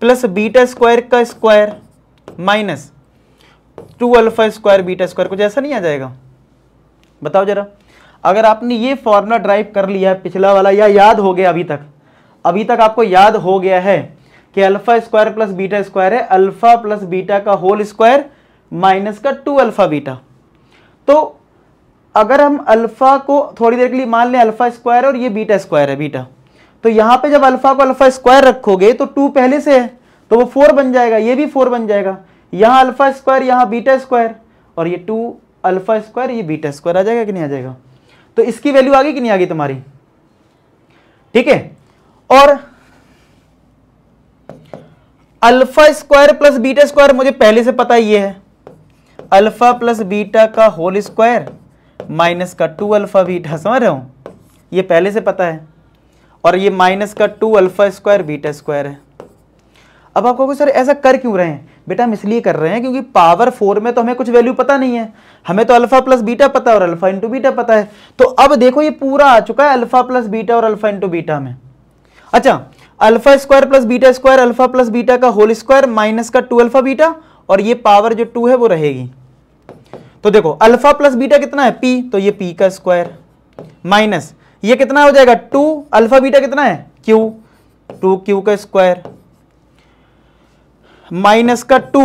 plus beta square का square minus two alpha square beta square कुछ ऐसा नहीं आ जाएगा बताओ जरा अगर आपने ये फॉर्मूला ड्राइव कर लिया पिछला वाला या याद हो गया अभी तक अभी तक आपको याद हो गया है कि alpha square plus beta square है अल्फा प्लस बीटा का होल स्क्वायर माइनस का टू अल्फा बीटा तो अगर हम अल्फा को थोड़ी देर के लिए मान लें अल्फा स्क्वायर और ये बीटा स्क्वायर है बीटा तो यहां पे जब अल्फा को अल्फा स्क्वायर रखोगे तो टू पहले से है तो वो फोर बन जाएगा ये भी फोर बन जाएगा यहां अल्फा स्क्वायर यहां बीटा स्क्वायर और ये टू अल्फा स्क्वायर ये बीटा स्क्वायर आ जाएगा कि नहीं आ जाएगा तो इसकी वैल्यू आ गई कि नहीं आ गई तुम्हारी ठीक है और alpha square plus beta square मुझे पहले से पता ये है अल्फा प्लस बीटा का होल स्क्वायर माइनस का टू अल्फा बीटा समझ रहे हो ये पहले से पता है और ये माइनस का two alpha square beta square है अब आप कहोगे सर ऐसा कर क्यों रहे हैं बेटा हम इसलिए कर रहे हैं क्योंकि पावर फोर में तो हमें कुछ वैल्यू पता नहीं है हमें तो अल्फा प्लस बीटा पता है और अल्फा इंटू बीटा पता है तो अब देखो ये पूरा आ चुका है अल्फा प्लस बीटा और अल्फा इंटू बीटा में अच्छा alpha square plus beta square alpha plus beta का होल स्क्वायर माइनस का टू अल्फा बीटा और ये पावर जो टू है वो रहेगी तो देखो अल्फा प्लस बीटा कितना है पी तो ये पी का स्क्वायर माइनस ये कितना हो जाएगा टू अल्फा बीटा कितना है क्यू टू क्यू का स्क्वायर माइनस का टू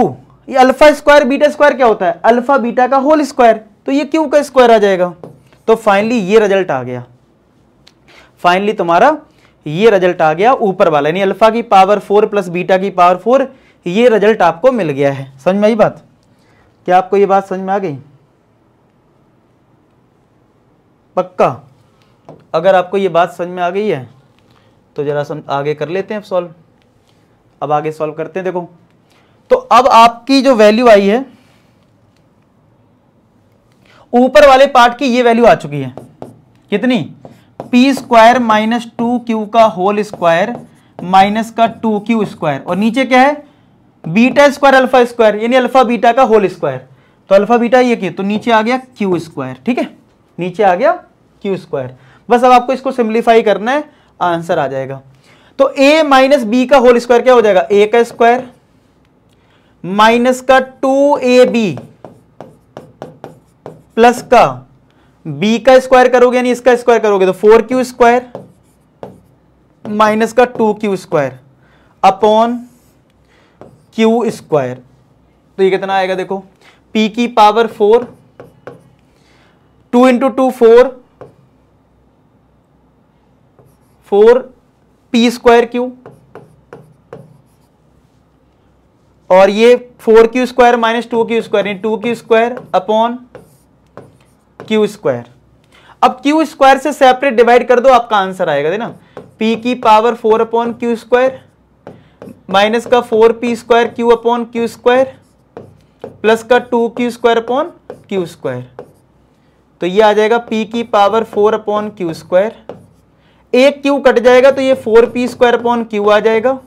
ये अल्फा स्क्वायर बीटा स्क्वायर क्या होता है अल्फा बीटा का होल स्क्वायर तो ये क्यू का स्क्वायर आ जाएगा तो फाइनली ये रिजल्ट आ गया फाइनली तुम्हारा ये रिजल्ट आ गया ऊपर वाला यानी अल्फा की पावर फोर प्लस बीटा की पावर फोर ये रिजल्ट आपको मिल गया है समझ में आई बात क्या आपको ये बात समझ में आ गई पक्का अगर आपको ये बात समझ में आ गई है तो ज़रा सम आगे कर लेते हैं सॉल्व अब आगे सॉल्व करते हैं देखो तो अब आपकी जो वैल्यू आई है ऊपर वाले पार्ट की ये वैल्यू आ चुकी है कितनी p square minus two q का होल स्क्वायर माइनस का टू क्यू स्क्वायर और नीचे क्या है बीटा स्क्वायर अल्फा स्क्वायर यानी अल्फा बीटा का होल स्क्वायर तो अल्फा बीटा ये क्या तो नीचे आ गया क्यू स्क्वायर ठीक है नीचे आ गया क्यू स्क्वायर बस अब आपको इसको सिंप्लीफाई करना है आंसर आ जाएगा तो ए माइनस बी का होल स्क्वायर क्या हो जाएगा ए का स्क्वायर माइनस का टू ए बी प्लस का बी का स्क्वायर करोगे यानी इसका स्क्वायर करोगे तो फोर क्यू स्क्वायर माइनस का two Q square upon Q square तो ये कितना आएगा देखो p की power four two into two four four P square q और ये four q square minus two Q square to Q square upon Q square अब क्यू स्क्वायर से सेपरेट डिवाइड कर दो आपका आंसर आएगा देना पी की power four upon Q square minus का four P square Q upon Q square plus का two Q square upon Q square तो ये आ जाएगा p की power four upon Q square एक क्यू कट जाएगा तो ये four P square upon Q आ जाएगा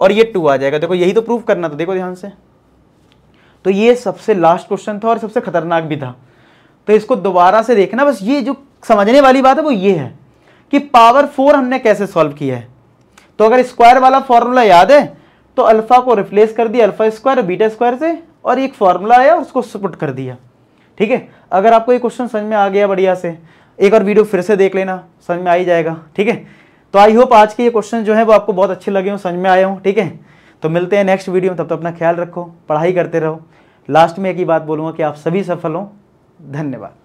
और ये टू आ जाएगा देखो यही तो प्रूफ करना था देखो ध्यान से तो ये सबसे लास्ट क्वेश्चन था और सबसे खतरनाक भी था तो इसको दोबारा से देखना बस ये जो समझने वाली बात है वो ये है कि पावर फोर हमने कैसे सॉल्व किया है तो अगर स्क्वायर वाला फॉर्मूला याद है तो अल्फा को रिप्लेस कर दिया अल्फा स्क्वायर बीटा स्क्वायर से और एक फॉर्मूला आया उसको पुट कर दिया ठीक है अगर आपको ये क्वेश्चन समझ में आ गया बढ़िया से एक और वीडियो फिर से देख लेना समझ में आ ही जाएगा ठीक है तो आई होप आज के ये क्वेश्चन जो है वो आपको बहुत अच्छे लगे हों समझ में आए हों ठीक है तो मिलते हैं नेक्स्ट वीडियो में तब तक तो अपना ख्याल रखो पढ़ाई करते रहो लास्ट में एक ही बात बोलूँगा कि आप सभी सफल हों धन्यवाद